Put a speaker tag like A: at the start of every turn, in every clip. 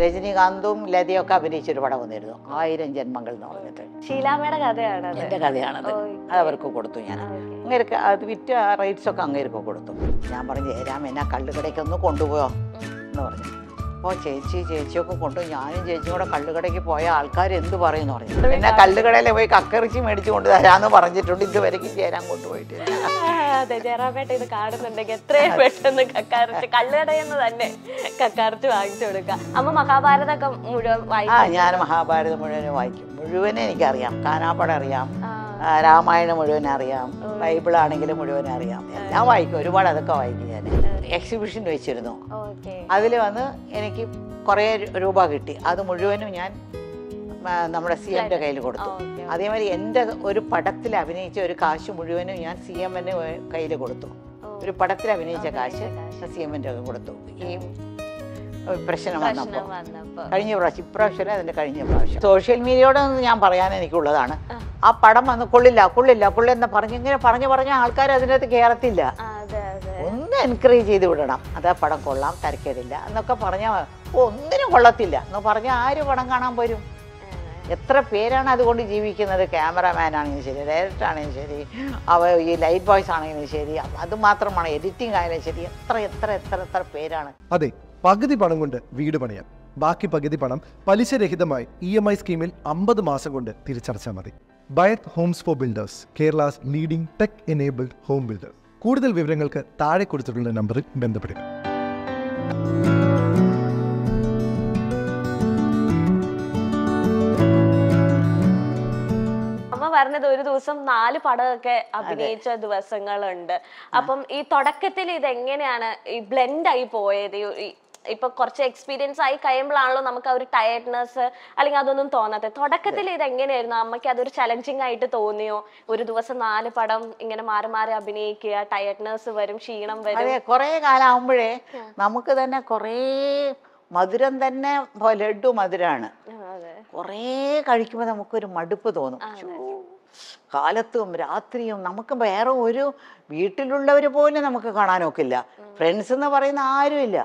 A: രജനീകാന്തും ലതയൊക്കെ അഭിനയിച്ചൊരു പടം വന്നിരുന്നു ആയിരം ജന്മങ്ങൾ എന്ന് പറഞ്ഞിട്ട്
B: ഷീലാമ്മയുടെ കഥയാണ് എന്റെ കഥയാണത്
A: അത് അവർക്ക് കൊടുത്തു ഞാൻ അങ്ങേർക്ക് അത് വിറ്റ റൈറ്റ്സ് ഒക്കെ അങ്ങേർക്ക് കൊടുത്തു ഞാൻ പറഞ്ഞു ജയരാം എന്നാ കള്ളുകടയ്ക്കൊന്ന് കൊണ്ടുപോയോ എന്ന് പറഞ്ഞു ഓ ചേച്ചി ചേച്ചിയൊക്കെ കൊണ്ട് ഞാനും ചേച്ചിയും കൂടെ കല്ലുകടയ്ക്ക് പോയ ആൾക്കാർ എന്ത് പറയുന്നു പറഞ്ഞു പിന്നെ കല്ലുകടയിൽ പോയി കക്കറിച്ചി മേടിച്ച് കൊണ്ട് തരാന്ന് പറഞ്ഞിട്ടുണ്ട് ഇതുവരേക്കും ചേരാൻ കൊണ്ടുപോയിട്ടില്ല
B: അതെ ജയറാമേട്ട ഇത് കാണുന്നുണ്ടെങ്കിൽ എത്രയും പെട്ടെന്ന് കക്കാറിച്ച് കല്ലുകടയെന്ന് തന്നെ കക്കാറിച്ച് വാങ്ങിച്ചു കൊടുക്കുക അമ്മ മഹാഭാരതമൊക്കെ മുഴുവൻ വായിക്കും ഞാൻ
A: മഹാഭാരതം മുഴുവൻ വായിക്കും മുഴുവനെ എനിക്കറിയാം കാനാപ്പട അറിയാം രാമായണം മുഴുവൻ അറിയാം ബൈബിൾ ആണെങ്കിലും മുഴുവൻ അറിയാം ഞാൻ വായിക്കും ഒരുപാട് അതൊക്കെ വായിക്കും ഞാൻ എക്സിബിഷൻ വെച്ചിരുന്നു അതിൽ വന്ന് എനിക്ക് കുറേ രൂപ കിട്ടി അത് മുഴുവനും ഞാൻ നമ്മുടെ സി എമ്മിന്റെ കയ്യിൽ കൊടുത്തു അതേമാതിരി എൻ്റെ ഒരു പടത്തിൽ അഭിനയിച്ച ഒരു കാശ് മുഴുവനും ഞാൻ സി എമ്മിൻ്റെ കയ്യിൽ കൊടുത്തു ഒരു പടത്തിൽ അഭിനയിച്ച കാശ് സി എമ്മിന്റെ കൊടുത്തു ഈ പ്രശ്നം വന്നപ്പോൾ കഴിഞ്ഞ പ്രാവശ്യം ഇപ്രാവശ്യം അതിൻ്റെ കഴിഞ്ഞ പ്രാവശ്യം സോഷ്യൽ മീഡിയയോടൊന്ന് ഞാൻ പറയാൻ എനിക്കുള്ളതാണ് ആ പടം വന്ന് കൊള്ളില്ല കൊള്ളില്ല കൊള്ളെന്ന് ഇങ്ങനെ പറഞ്ഞു പറഞ്ഞ ആൾക്കാർ അതിനകത്ത് കയറത്തില്ല ഒന്ന് എൻകറേജ് ചെയ്ത് വിടണം അതാ പടം കൊള്ളാം തരക്കേടില്ല എന്നൊക്കെ പറഞ്ഞ ഒന്നിനും കൊള്ളത്തില്ല എന്ന് പറഞ്ഞ ആര് പടം കാണാൻ വരും എത്ര പേരാണ് അതുകൊണ്ട് ജീവിക്കുന്നത് ക്യാമറമാൻ ആണെങ്കിലും ശരി ഡയറക്ടർ ആണെങ്കിലും ശരി അവ ഈ ലൈറ്റ് ബോയ്സ് ആണെങ്കിലും ശരി അത് മാത്രമാണ് എഡിറ്റിംഗ് ആയാലും ശരി എത്ര എത്ര എത്ര എത്ര പേരാണ്
B: അതെ പകുതി പണം കൊണ്ട് വീട് പണിയാം ബാക്കി പകുതി പണം പലിശരഹിതമായി ഇ എം ഐ സ്കീമിൽ അമ്പത് മാസം കൊണ്ട് തിരിച്ചടച്ചാൽ മതി ബയറ്റ് homes for builders Kerala's leading tech enabled home builder കൂടുതൽ വിവരങ്ങൾക്ക് താഴെ കൊടുത്തിട്ടുള്ള നമ്പറിൽ ബന്ധപ്പെടുക പറഞ്ഞത് ഒരു ദിവസം നാല് പടമൊക്കെ അഭിനയിച്ച ദിവസങ്ങളുണ്ട് അപ്പം ഈ തുടക്കത്തിൽ ഇത് എങ്ങനെയാണ് ഈ ബ്ലെൻഡായി പോയത് ഇപ്പൊ കുറച്ച് എക്സ്പീരിയൻസ് ആയി കഴിയുമ്പോഴാണല്ലോ നമുക്ക് ആ ഒരു ടയർഡ്നെസ് അല്ലെങ്കിൽ അതൊന്നും തോന്നാത്തത് തുടക്കത്തിൽ ഇത് എങ്ങനെയായിരുന്നു അമ്മയ്ക്ക് അതൊരു ചലഞ്ചിങ് ആയിട്ട് തോന്നിയോ ഒരു ദിവസം നാല് പടം ഇങ്ങനെ മാറി മാറി അഭിനയിക്കുക ടയർഡ്നെസ് വരും ക്ഷീണം വരും അതെ കുറേ കാലാകുമ്പോഴേ
A: നമുക്ക് തന്നെ കുറേ മധുരം തന്നെ ലഡു മധുരമാണ് കുറേ കഴിക്കുമ്പോൾ നമുക്കൊരു മടുപ്പ് തോന്നും കാലത്തും രാത്രിയും നമുക്ക് വേറെ ഒരു വീട്ടിലുള്ളവർ പോലും നമുക്ക് കാണാനൊക്കില്ല ഫ്രണ്ട്സ് എന്ന് പറയുന്ന ആരുമില്ല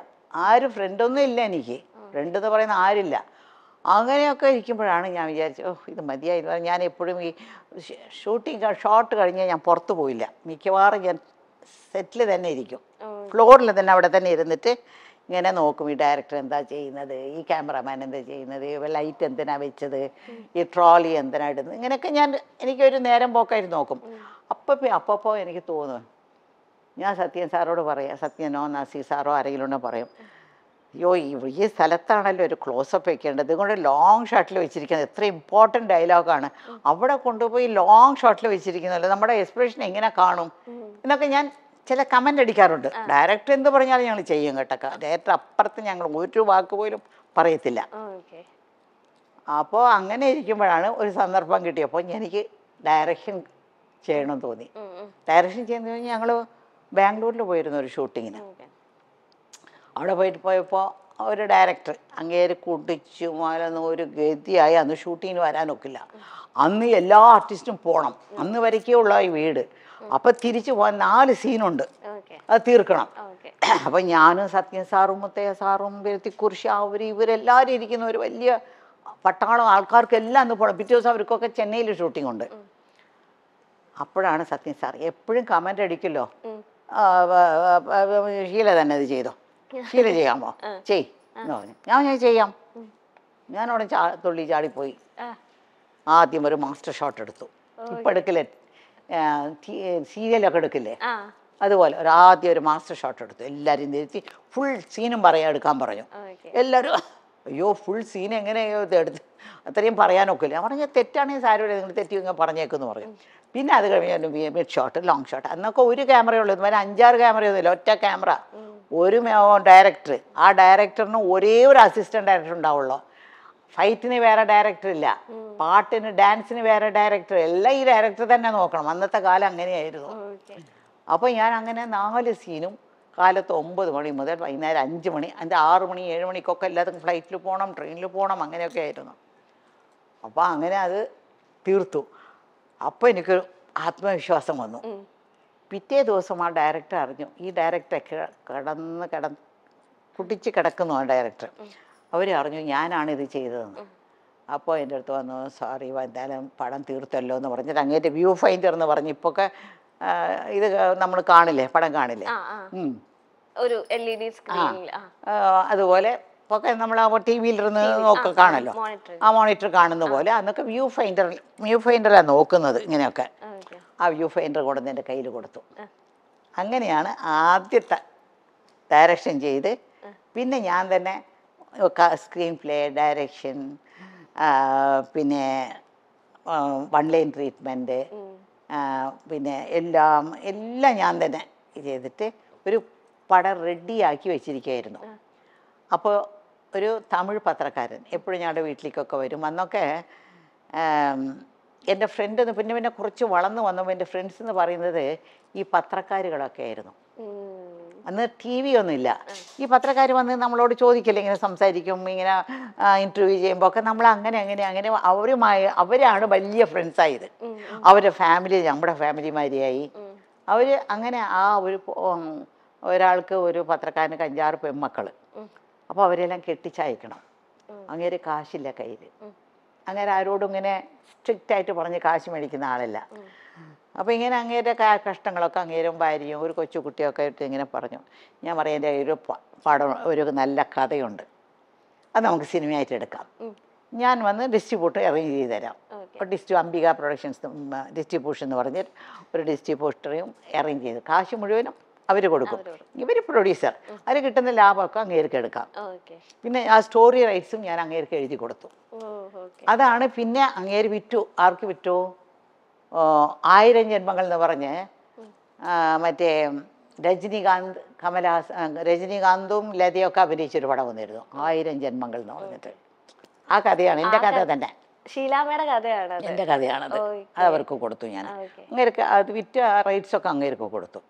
A: ആരും ഫ്രണ്ടൊന്നും ഇല്ല എനിക്ക് ഫ്രണ്ട് എന്ന് പറയുന്ന ആരില്ല അങ്ങനെയൊക്കെ ഇരിക്കുമ്പോഴാണ് ഞാൻ വിചാരിച്ചത് ഓ ഇത് മതിയായിരുന്നു ഞാൻ എപ്പോഴും ഈ ഷൂട്ടിങ് ഷോട്ട് കഴിഞ്ഞാൽ ഞാൻ പുറത്തു പോയില്ല മിക്കവാറും ഞാൻ സെറ്റിൽ തന്നെ ഇരിക്കും ഫ്ലോറിൽ തന്നെ അവിടെ തന്നെ ഇരുന്നിട്ട് ഇങ്ങനെ നോക്കും ഈ ഡയറക്ടർ എന്താ ചെയ്യുന്നത് ഈ ക്യാമറമാൻ എന്താ ചെയ്യുന്നത് ലൈറ്റ് എന്തിനാ വെച്ചത് ഈ ട്രോളി എന്തിനാ ഇടുന്നത് ഇങ്ങനെയൊക്കെ ഞാൻ എനിക്കൊരു നേരം പോക്കായിട്ട് നോക്കും അപ്പം അപ്പപ്പോൾ എനിക്ക് തോന്നും ഞാൻ സത്യൻ സാറോട് പറയാം സത്യനോ നസീർ സാറോ ആരെങ്കിലും പറയും അയ്യോ ഈ സ്ഥലത്താണല്ലോ ഒരു ക്ലോസപ്പ് വെക്കേണ്ടത് ഇതുകൊണ്ട് ലോങ് ഷോട്ടിൽ വെച്ചിരിക്കുന്നത് എത്ര ഇമ്പോർട്ടൻ്റ് ഡയലോഗാണ് അവിടെ കൊണ്ടുപോയി ലോങ് ഷോട്ടിൽ വെച്ചിരിക്കുന്നല്ലോ നമ്മുടെ എക്സ്പ്രഷൻ എങ്ങനെ കാണും എന്നൊക്കെ ഞാൻ ചില കമൻ്റ് അടിക്കാറുണ്ട് ഡയറക്ടർ എന്ത് പറഞ്ഞാലും ഞങ്ങൾ ചെയ്യും കേട്ടൊക്കെ ഡയറക്ടർ അപ്പുറത്ത് ഞങ്ങൾ ഒരു വാക്ക് പോലും പറയത്തില്ല അപ്പോൾ അങ്ങനെ ഇരിക്കുമ്പോഴാണ് ഒരു സന്ദർഭം കിട്ടിയപ്പോൾ എനിക്ക് ഡയറക്ഷൻ ചെയ്യണം തോന്നി ഡയറക്ഷൻ ചെയ്യുന്ന ഞങ്ങൾ ബാംഗ്ലൂരിൽ പോയിരുന്നു ഒരു ഷൂട്ടിങ്ങിന് അവിടെ പോയിട്ട് പോയപ്പോൾ ഒരു ഡയറക്ടർ അങ്ങേര് കുടിച്ചു മലന്ന് ഒരു ഗതിയായി അന്ന് ഷൂട്ടിങ്ങിന് വരാനൊക്കില്ല അന്ന് എല്ലാ ആർട്ടിസ്റ്റും പോകണം അന്ന് ഉള്ള ഈ വീട് അപ്പം തിരിച്ചു പോകാൻ നാല് സീനുണ്ട് അത് തീർക്കണം അപ്പം ഞാനും സത്യൻ സാറും മുത്തയ്യ സാറും വെരുത്തിക്കുറിശി അവർ ഇവരെല്ലാവരും ഇരിക്കുന്ന ഒരു വലിയ പട്ടാളം ആൾക്കാർക്കെല്ലാം അന്ന് പോകണം പിറ്റേ ദിവസം അവർക്കൊക്കെ ചെന്നൈയിൽ ഷൂട്ടിംഗ് ഉണ്ട് അപ്പോഴാണ് സത്യൻ സാർ എപ്പോഴും കമൻ്റ് അടിക്കല്ലോ ഷീല തന്നെ അത് ചെയ്തോ ഷീല ചെയ്യാമോ ചെയ് ഞാൻ ഞാൻ ചെയ്യാം ഞാനവിടെ ചാ തുള്ളി ചാടിപ്പോയി ആദ്യം ഒരു മാസ്റ്റർ ഷോട്ട് എടുത്തു ഇപ്പൊ എടുക്കില്ലേ സീരിയലൊക്കെ എടുക്കില്ലേ അതുപോലെ ഒരു ആദ്യം ഒരു മാസ്റ്റർ ഷോട്ട് എടുത്തു എല്ലാവരും തിരുത്തി ഫുൾ സീനും പറയാൻ എടുക്കാൻ പറഞ്ഞു എല്ലാവരും അയ്യോ ഫുൾ സീൻ എങ്ങനെയോ എടുത്ത് അത്രയും പറയാനൊക്കില്ല ഞാൻ പറഞ്ഞാൽ തെറ്റാണെങ്കിൽ സാരമില്ല നിങ്ങൾ തെറ്റി ഇങ്ങനെ പറഞ്ഞേക്കെന്ന് പറയും പിന്നെ അത് കഴിഞ്ഞ് മിഡ് ഷോട്ട് ലോങ് ഷോട്ട് അന്നൊക്കെ ഒരു ക്യാമറ ഉള്ളൂ ഇതുപോലെ അഞ്ചാറ് ക്യാമറയൊന്നുമില്ല ഒറ്റ ക്യാമറ ഒരു ഡയറക്ടർ ആ ഡയറക്ടറിന് ഒരേ ഒരു അസിസ്റ്റന്റ് ഡയറക്ടർ ഉണ്ടാവുള്ളൂ ഫൈറ്റിന് വേറെ ഡയറക്ടർ ഇല്ല പാട്ടിന് ഡാൻസിന് വേറെ ഡയറക്ടർ എല്ലാം ഈ ഡയറക്ടർ തന്നെ നോക്കണം അന്നത്തെ കാലം അങ്ങനെയായിരുന്നു അപ്പോൾ ഞാൻ അങ്ങനെ നാല് സീനും കാലത്ത് ഒമ്പത് മണി മുതൽ വൈകുന്നേരം അഞ്ച് മണി അതിൻ്റെ ആറ് മണി ഏഴ് മണിക്കൊക്കെ എല്ലാത്തും ഫ്ലൈറ്റിൽ പോകണം ട്രെയിനിൽ പോകണം അങ്ങനെയൊക്കെ ആയിരുന്നു അപ്പോൾ അങ്ങനെ അത് തീർത്തു അപ്പോൾ എനിക്ക് ആത്മവിശ്വാസം വന്നു പിറ്റേ ദിവസം ആ ഡയറക്ടർ അറിഞ്ഞു ഈ ഡയറക്ടർ കിടന്ന് കിട കുട്ടിച്ച് കിടക്കുന്നു ആ ഡയറക്ടർ അവർ അറിഞ്ഞു ഞാനാണ് ഇത് ചെയ്തതെന്ന് അപ്പോൾ എൻ്റെ അടുത്ത് വന്നു സോറി എന്തായാലും പടം തീർത്തല്ലോ എന്ന് പറഞ്ഞിട്ട് അങ്ങേറ്റ വ്യൂ ഫൈൻഡർ എന്ന് പറഞ്ഞ് ഇപ്പോഴൊക്കെ ഇത് നമ്മൾ കാണില്ലേ പടം കാണില്ലേ
B: ഒരു എൽ ഇ ഡി
A: അതുപോലെ ഒക്കെ നമ്മൾ ടി വിയിലിരുന്ന് നോക്ക കാണല്ലോ ആ മോണിറ്റർ കാണുന്ന പോലെ അന്നൊക്കെ വ്യൂ ഫൈൻഡർ വ്യൂ ഫൈൻഡറാണ് നോക്കുന്നത് ഇങ്ങനെയൊക്കെ ആ വ്യൂ ഫൈൻഡർ കൊണ്ടുവന്ന് എൻ്റെ കയ്യിൽ കൊടുത്തു അങ്ങനെയാണ് ആദ്യത്തെ ഡയറക്ഷൻ ചെയ്ത് പിന്നെ ഞാൻ തന്നെ സ്ക്രീൻ പ്ലേ ഡയറക്ഷൻ പിന്നെ വൺ ലൈൻ ട്രീറ്റ്മെൻറ്റ് പിന്നെ എല്ലാം എല്ലാം ഞാൻ തന്നെ ചെയ്തിട്ട് ഒരു പടം റെഡിയാക്കി വെച്ചിരിക്കുകയായിരുന്നു അപ്പോൾ ഒരു തമിഴ് പത്രക്കാരൻ എപ്പോഴും ഞങ്ങളുടെ വീട്ടിലേക്കൊക്കെ വരും അന്നൊക്കെ എൻ്റെ ഫ്രണ്ട് പിന്നെ പിന്നെ കുറച്ച് വളർന്നു വന്നപ്പോൾ എൻ്റെ ഫ്രണ്ട്സ് എന്ന് പറയുന്നത് ഈ പത്രക്കാരുകളൊക്കെ ആയിരുന്നു അന്ന് ടി വി ഒന്നുമില്ല ഈ പത്രക്കാർ വന്ന് നമ്മളോട് ചോദിക്കില്ല ഇങ്ങനെ സംസാരിക്കും ഇങ്ങനെ ഇൻ്റർവ്യൂ ചെയ്യുമ്പോൾ ഒക്കെ നമ്മൾ അങ്ങനെ അങ്ങനെ അങ്ങനെ അവരുമായി അവരാണ് വലിയ ഫ്രണ്ട്സായത് അവരുടെ ഫാമിലി നമ്മുടെ ഫാമിലിമാരിയായി അവർ അങ്ങനെ ആ ഒരു ഒരാൾക്ക് ഒരു പത്രക്കാരന് കഞ്ചാറ് പെൺമക്കൾ അപ്പോൾ അവരെല്ലാം കെട്ടിച്ചയക്കണം അങ്ങേര് കാശില്ല കയ്യിൽ അങ്ങനെ ആരോടും ഇങ്ങനെ സ്ട്രിക്റ്റ് ആയിട്ട് പറഞ്ഞ് കാശ് മേടിക്കുന്ന ആളല്ല അപ്പോൾ ഇങ്ങനെ അങ്ങേരെ കഷ്ടങ്ങളൊക്കെ അങ്ങേരും ഭാര്യയും ഒരു കൊച്ചു കുട്ടിയൊക്കെ ആയിട്ട് ഇങ്ങനെ പറഞ്ഞു ഞാൻ പറയാം എൻ്റെ ഒരു പടം ഒരു നല്ല കഥയുണ്ട് അത് നമുക്ക് സിനിമയായിട്ട് എടുക്കാം ഞാൻ വന്ന് ഡിസ്ട്രിബ്യൂട്ട് അറേഞ്ച് ചെയ്ത് തരാം അപ്പോൾ ഡിസ്ട്രി അംബിക പ്രൊഡക്ഷൻസ് ഡിസ്ട്രിബ്യൂഷൻ എന്ന് പറഞ്ഞ് ഒരു ഡിസ്ട്രിബ്യൂട്ടറെയും അറേഞ്ച് ചെയ്ത് കാശ് മുഴുവനും അവർ കൊടുക്കും ഇവർ പ്രൊഡ്യൂസർ അവർ കിട്ടുന്ന ലാഭമൊക്കെ അങ്ങേർക്ക് എടുക്കാം പിന്നെ ആ സ്റ്റോറി റൈറ്റ്സും ഞാൻ അങ്ങേർക്ക് എഴുതി കൊടുത്തു അതാണ് പിന്നെ അങ്ങേര് വിറ്റു ആർക്ക് വിറ്റു ആയിരം ജന്മങ്ങൾ എന്ന് പറഞ്ഞ് മറ്റേ രജനീകാന്ത് കമലഹാസ് രജനീകാന്തും ലതയൊക്കെ അഭിനയിച്ചൊരു പടം വന്നിരുന്നു ആയിരം ജന്മങ്ങൾ എന്ന് പറഞ്ഞിട്ട് ആ കഥയാണ് എന്റെ കഥ തന്നെ
B: എന്റെ കഥയാണത് അത് അവർക്ക് കൊടുത്തു ഞാൻ
A: അങ്ങേർക്ക് അത് വിറ്റ റൈറ്റ്സ് ഒക്കെ അങ്ങേർക്ക് കൊടുത്തു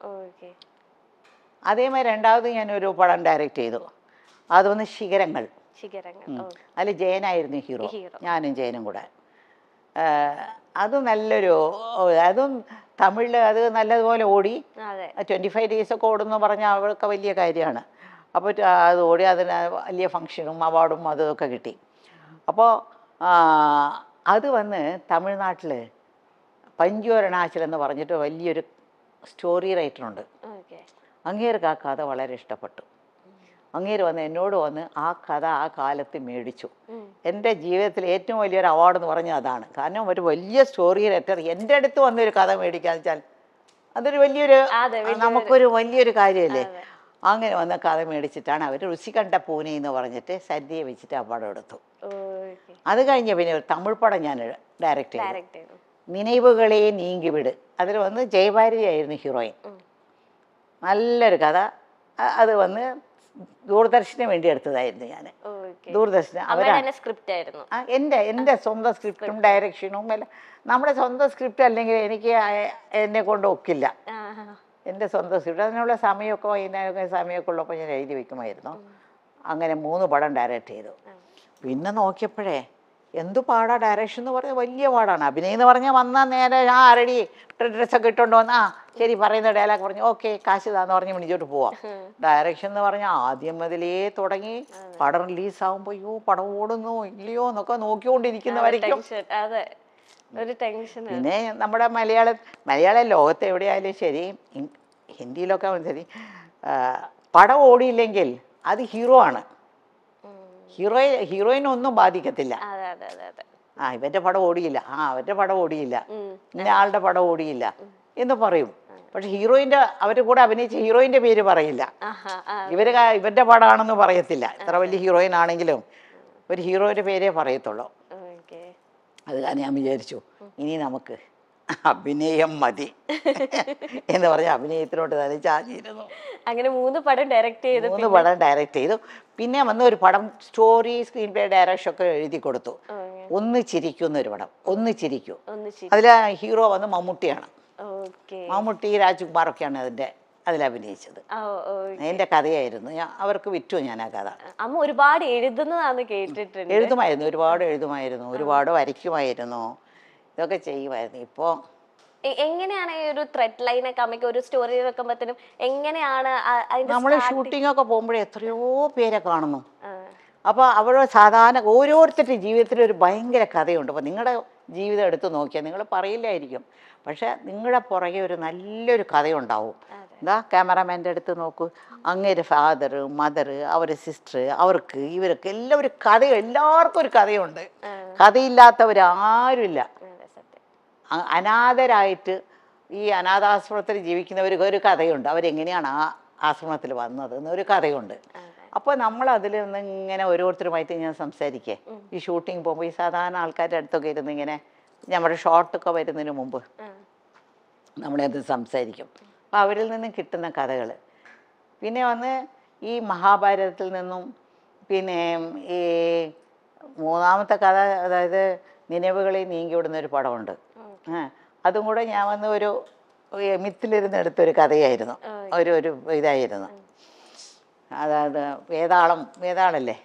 A: അതേമാതിരി രണ്ടാമത് ഞാൻ ഒരു പടം ഡയറക്റ്റ് ചെയ്തു അത് വന്ന് ശിഖരങ്ങൾ അതിൽ ജയനായിരുന്നു ഹീറോ ഞാനും ജയനും കൂടെ അത് നല്ലൊരു അതും തമിഴിൽ അത് നല്ലതുപോലെ ഓടി ട്വന്റി ഫൈവ് ഒക്കെ ഓടുന്ന പറഞ്ഞാൽ അവൾക്ക് വലിയ കാര്യമാണ് അപ്പോൾ അത് ഓടി അതിന് വലിയ ഫങ്ഷനും അവാർഡും അതൊക്കെ കിട്ടി അപ്പോൾ അത് വന്ന് തമിഴ്നാട്ടിൽ പഞ്ചോരണാചൽ എന്ന് പറഞ്ഞിട്ട് വലിയൊരു സ്റ്റോറി റൈറ്ററുണ്ട് അങ്ങേർക്ക് ആ കഥ വളരെ ഇഷ്ടപ്പെട്ടു അങ്ങേര് വന്ന് എന്നോട് വന്ന് ആ കഥ ആ കാലത്ത് മേടിച്ചു എൻ്റെ ജീവിതത്തിൽ ഏറ്റവും വലിയൊരു അവാർഡ് എന്ന് പറഞ്ഞാൽ അതാണ് കാരണം ഒരു വലിയ സ്റ്റോറിയിൽ എത്ര എൻ്റെ അടുത്ത് വന്നൊരു കഥ മേടിക്കാന്ന് വെച്ചാൽ അതൊരു വലിയൊരു നമുക്കൊരു വലിയൊരു കാര്യമല്ലേ അങ്ങനെ വന്ന കഥ മേടിച്ചിട്ടാണ് അവർ ഋഷി കണ്ട പൂനെ എന്ന് പറഞ്ഞിട്ട് സദ്യയെ വെച്ചിട്ട് അവാർഡ് എടുത്തു അത് കഴിഞ്ഞ പിന്നെ ഒരു തമിഴ് പടം ഞാൻ ഡയറക്റ്റ് ചെയ്തു നിனைவுകളെ നീങ്കിവിട് അതിൽ വന്ന് ജയഭാരതി ആയിരുന്നു ഹീറോയിൻ നല്ലൊരു കഥ അത് വന്ന് ദൂരദർശന് വേണ്ടി എടുത്തതായിരുന്നു ഞാൻ ദൂരദർശന എന്റെ സ്ക്രിപ്റ്റ് ആയിരുന്നു സ്വന്തം സ്ക്രിപ്റ്റും ഡയറക്ഷനും എല്ലാം നമ്മുടെ സ്വന്തം സ്ക്രിപ്റ്റ് അല്ലെങ്കിൽ എനിക്ക് എന്നെ കൊണ്ട് ഒക്കില്ല എന്റെ സ്വന്തം സ്ക്രിപ്റ്റ് അതിനുള്ള സമയമൊക്കെ വൈകുന്നേരം സമയമൊക്കെ ഉള്ളപ്പോൾ ഞാൻ എഴുതി വെക്കുമായിരുന്നു അങ്ങനെ മൂന്ന് പടം ഡയറക്റ്റ് ചെയ്തു പിന്നെ നോക്കിയപ്പോഴേ എന്ത് പാടാ ഡയറക്ഷൻ എന്ന് പറഞ്ഞാൽ വലിയ പാടാണ് അഭിനയം എന്ന് പറഞ്ഞാൽ വന്നാൽ നേരെ ആ ആരടി ഡ്രസ്സൊക്കെ ഇട്ടുകൊണ്ട് വന്ന് ശരി പറയുന്ന ഡയലോഗ് പറഞ്ഞു ഓക്കെ കാശ് ഇതാന്ന് പറഞ്ഞ് വിളിച്ചോട്ട് പോവാം ഡയറക്ഷൻ എന്ന് പറഞ്ഞാൽ ആദ്യം മുതലേ തുടങ്ങി പടം റിലീസ് ആകുമ്പോൾ അയ്യോ പടം ഓടുന്നു ഇല്ലയോ എന്നൊക്കെ നോക്കിക്കൊണ്ടിരിക്കുന്നവരിക്കും
B: ഒരു ടെൻഷൻ പിന്നെ
A: നമ്മുടെ മലയാള മലയാള ലോകത്ത് എവിടെയായാലും ശരി ഹിന്ദിയിലൊക്കെ ശരി പടം ഓടിയില്ലെങ്കിൽ അത് ഹീറോ ആണ് ഹീറോയിൻ ഹീറോയിനെ ഒന്നും ബാധിക്കത്തില്ല ആ ഇവന്റെ പടം ഓടിയില്ല ആ അവന്റെ പടം ഓടിയില്ല ഇന്ന ആളുടെ പടം ഓടിയില്ല എന്ന് പറയും പക്ഷെ ഹീറോയിന്റെ അവരുടെ കൂടെ അഭിനയിച്ച ഹീറോയിന്റെ പേര് പറയില്ല
B: ഇവര് ഇവന്റെ
A: പടമാണെന്ന് പറയത്തില്ല ഇത്ര വലിയ ഹീറോയിൻ ആണെങ്കിലും ഒരു ഹീറോയുടെ പേരേ പറയത്തുള്ളൂ അത് ഞാൻ വിചാരിച്ചു ഇനി നമുക്ക് അഭിനയം മതി എന്ന് പറഞ്ഞ അഭിനയത്തിലോട്ട് തന്നെ ചാഞ്ഞിരുന്നു
B: അങ്ങനെ മൂന്ന് പടം ഡയറക്റ്റ് ചെയ്തു മൂന്ന് പടം
A: ഡയറക്റ്റ് ചെയ്തു പിന്നെ വന്ന് ഒരു പടം സ്റ്റോറി സ്ക്രീൻ പ്ലേ ഡയറക്ഷൻ ഒക്കെ എഴുതി കൊടുത്തു ഒന്ന് ചിരിക്കുന്ന ഒരു പടം ഒന്ന് ചിരിക്കൂ അതിലെ ഹീറോ വന്ന് മമ്മൂട്ടിയാണ് മമ്മൂട്ടി രാജ്കുമാർ ഒക്കെയാണ് അതിന്റെ അതിൽ അഭിനയിച്ചത് എന്റെ കഥയായിരുന്നു അവർക്ക് വിറ്റു ഞാൻ ആ കഥ
B: അമ്മ ഒരുപാട് എഴുതുന്നതാണ് കേട്ടിട്ടുണ്ട് എഴുതുമായിരുന്നു
A: ഒരുപാട് എഴുതുമായിരുന്നു ഒരുപാട് വരയ്ക്കുമായിരുന്നു ഇതൊക്കെ ചെയ്യുമായിരുന്നു ഇപ്പോൾ
B: എങ്ങനെയാണ് ഈ ഒരു ത്രെഡ് ലൈനൊക്കെ അമ്മയ്ക്ക് ഒരു സ്റ്റോറി വെക്കുമ്പോഴത്തേനും എങ്ങനെയാണ് നമ്മൾ ഷൂട്ടിംഗ്
A: ഒക്കെ പോകുമ്പോഴേ എത്രയോ പേരെ കാണുന്നു അപ്പോൾ അവിടെ സാധാരണ ഓരോരുത്തരുടെ ജീവിതത്തിൽ ഒരു ഭയങ്കര കഥയുണ്ട് അപ്പോൾ നിങ്ങളുടെ ജീവിതം എടുത്തു നോക്കിയാൽ നിങ്ങൾ പറയില്ലായിരിക്കും പക്ഷേ നിങ്ങളുടെ പുറകെ ഒരു നല്ലൊരു കഥയുണ്ടാവും എന്താ ക്യാമറാമാൻ്റെ അടുത്ത് നോക്കൂ അങ്ങേര് ഫാദർ മദർ അവർ സിസ്റ്റർ അവർക്ക് ഇവർക്ക് എല്ലാവരും കഥ എല്ലാവർക്കും ഒരു കഥയുണ്ട് കഥയില്ലാത്തവർ ആരുമില്ല അനാഥരായിട്ട് ഈ അനാഥാശ്രമത്തിൽ ജീവിക്കുന്നവർ ഒരു കഥയുണ്ട് അവരെങ്ങനെയാണ് ആ ആശ്രമത്തിൽ വന്നത് എന്നൊരു കഥയുണ്ട് അപ്പോൾ നമ്മൾ അതിൽ നിന്ന് ഇങ്ങനെ ഓരോരുത്തരുമായിട്ട് ഞാൻ സംസാരിക്കേ ഈ ഷൂട്ടിങ് പോകുമ്പോൾ ഈ സാധാരണ ആൾക്കാരുടെ അടുത്തൊക്കെ ഇരുന്ന് ഇങ്ങനെ നമ്മുടെ ഷോട്ടൊക്കെ വരുന്നതിന് മുമ്പ് നമ്മളെ അത് സംസാരിക്കും അപ്പോൾ അവരിൽ നിന്നും കിട്ടുന്ന കഥകൾ പിന്നെ വന്ന് ഈ മഹാഭാരതത്തിൽ നിന്നും പിന്നെ ഈ മൂന്നാമത്തെ കഥ അതായത് നിലവുകളിൽ നീങ്ങിവിടുന്ന ഒരു പടമുണ്ട് അതും കൂടെ ഞാൻ വന്ന് ഒരു മിത്തിലിരുന്ന് എടുത്തൊരു കഥയായിരുന്നു ഒരു ഒരു ഇതായിരുന്നു അതായത് വേതാളം വേതാളല്ലേ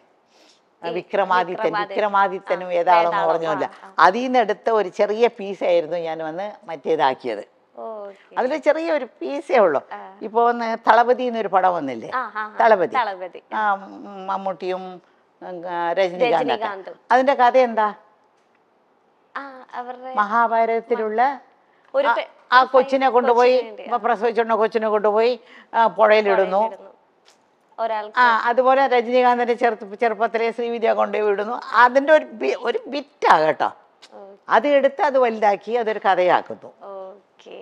A: വിക്രമാദിത്യൻ വിക്രമാദിത്യനും വേതാളം എന്ന് പറഞ്ഞില്ല അതിൽ നിന്ന് എടുത്ത ഒരു ചെറിയ പീസായിരുന്നു ഞാൻ വന്ന് മറ്റേതാക്കിയത് അതിൽ ചെറിയ ഒരു പീസേ ഉള്ളൂ ഇപ്പൊ വന്ന് തളപതി എന്നൊരു പടം വന്നില്ലേ തളപതി ആ മമ്മൂട്ടിയും രജനികാന്ത് അതിന്റെ കഥ എന്താ മഹാഭാരതത്തിലുള്ള ആ കൊച്ചിനെ കൊണ്ടുപോയി പ്രസവിച്ചുകൊണ്ട് കൊച്ചിനെ കൊണ്ടുപോയി പുഴയിലിടുന്നു ആ അതുപോലെ രജനീകാന്തിന്റെ ചെറുപ്പ ചെറുപ്പത്തിലെ ശ്രീവിദ്യ കൊണ്ടുപോയി വിടുന്നു അതിന്റെ ഒരു ഒരു ബിറ്റാ കേട്ടോ അത് എടുത്ത് അത് വലുതാക്കി അതൊരു കഥയാക്കുന്നു
B: ഓക്കേ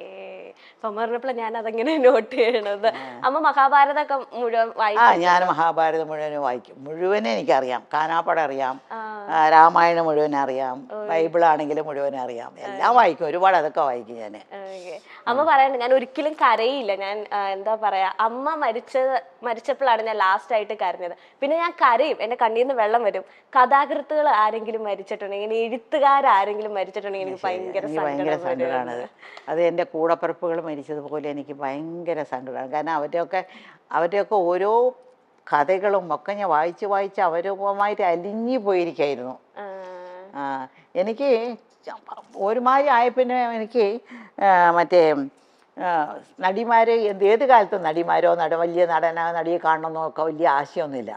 B: അപ്പം പറഞ്ഞപ്പോൾ ഞാൻ അതങ്ങനെ നോട്ട് ചെയ്യണത് അമ്മ മഹാഭാരതമൊക്കെ മുഴുവൻ വായിക്കും ആ ഞാൻ
A: മഹാഭാരതം മുഴുവനും വായിക്കും മുഴുവൻ എനിക്കറിയാം കാനാപ്പടം അറിയാം രാമായണം മുഴുവൻ അറിയാം ബൈബിൾ ആണെങ്കിലും മുഴുവൻ അറിയാം എല്ലാം വായിക്കും ഒരുപാട് അതൊക്കെ വായിക്കും ഞാൻ
B: അമ്മ പറയണ്ട ഞാൻ ഒരിക്കലും കരയില്ല ഞാൻ എന്താ പറയാ അമ്മ മരിച്ചത് മരിച്ചപ്പോഴാണ് ഞാൻ ലാസ്റ്റ് ആയിട്ട് കരഞ്ഞത് പിന്നെ ഞാൻ കരയും എന്റെ കണ്ണിൽ നിന്ന് വെള്ളം വരും കഥാകൃത്തുകൾ ആരെങ്കിലും മരിച്ചിട്ടുണ്ടെങ്കിൽ എഴുത്തുകാരെങ്കിലും ആരെങ്കിലും മരിച്ചിട്ടുണ്ടെങ്കിൽ എനിക്ക് ഭയങ്കര സങ്കടമാണ്
A: അത് എന്റെ കൂടപ്പിറപ്പുകളും മരിച്ചതുപോലെ എനിക്ക് ഭയങ്കര സങ്കടമാണ് കാരണം അവരുടെയൊക്കെ അവരുടെയൊക്കെ ഓരോ കഥകളും ഒക്കെ ഞാൻ വായിച്ച് വായിച്ച് അവരുമായിട്ട് അലിഞ്ഞു പോയിരിക്കായിരുന്നു ആ എനിക്ക് ഒരുമാതിരി ആയപ്പിന്നെ എനിക്ക് മറ്റേ നടിമാര് എന്ത് ഏത് കാലത്തും നടിമാരോ നട വലിയ നടന നടിയെ കാണണമെന്നോ ഒക്കെ വലിയ ആശയമൊന്നുമില്ല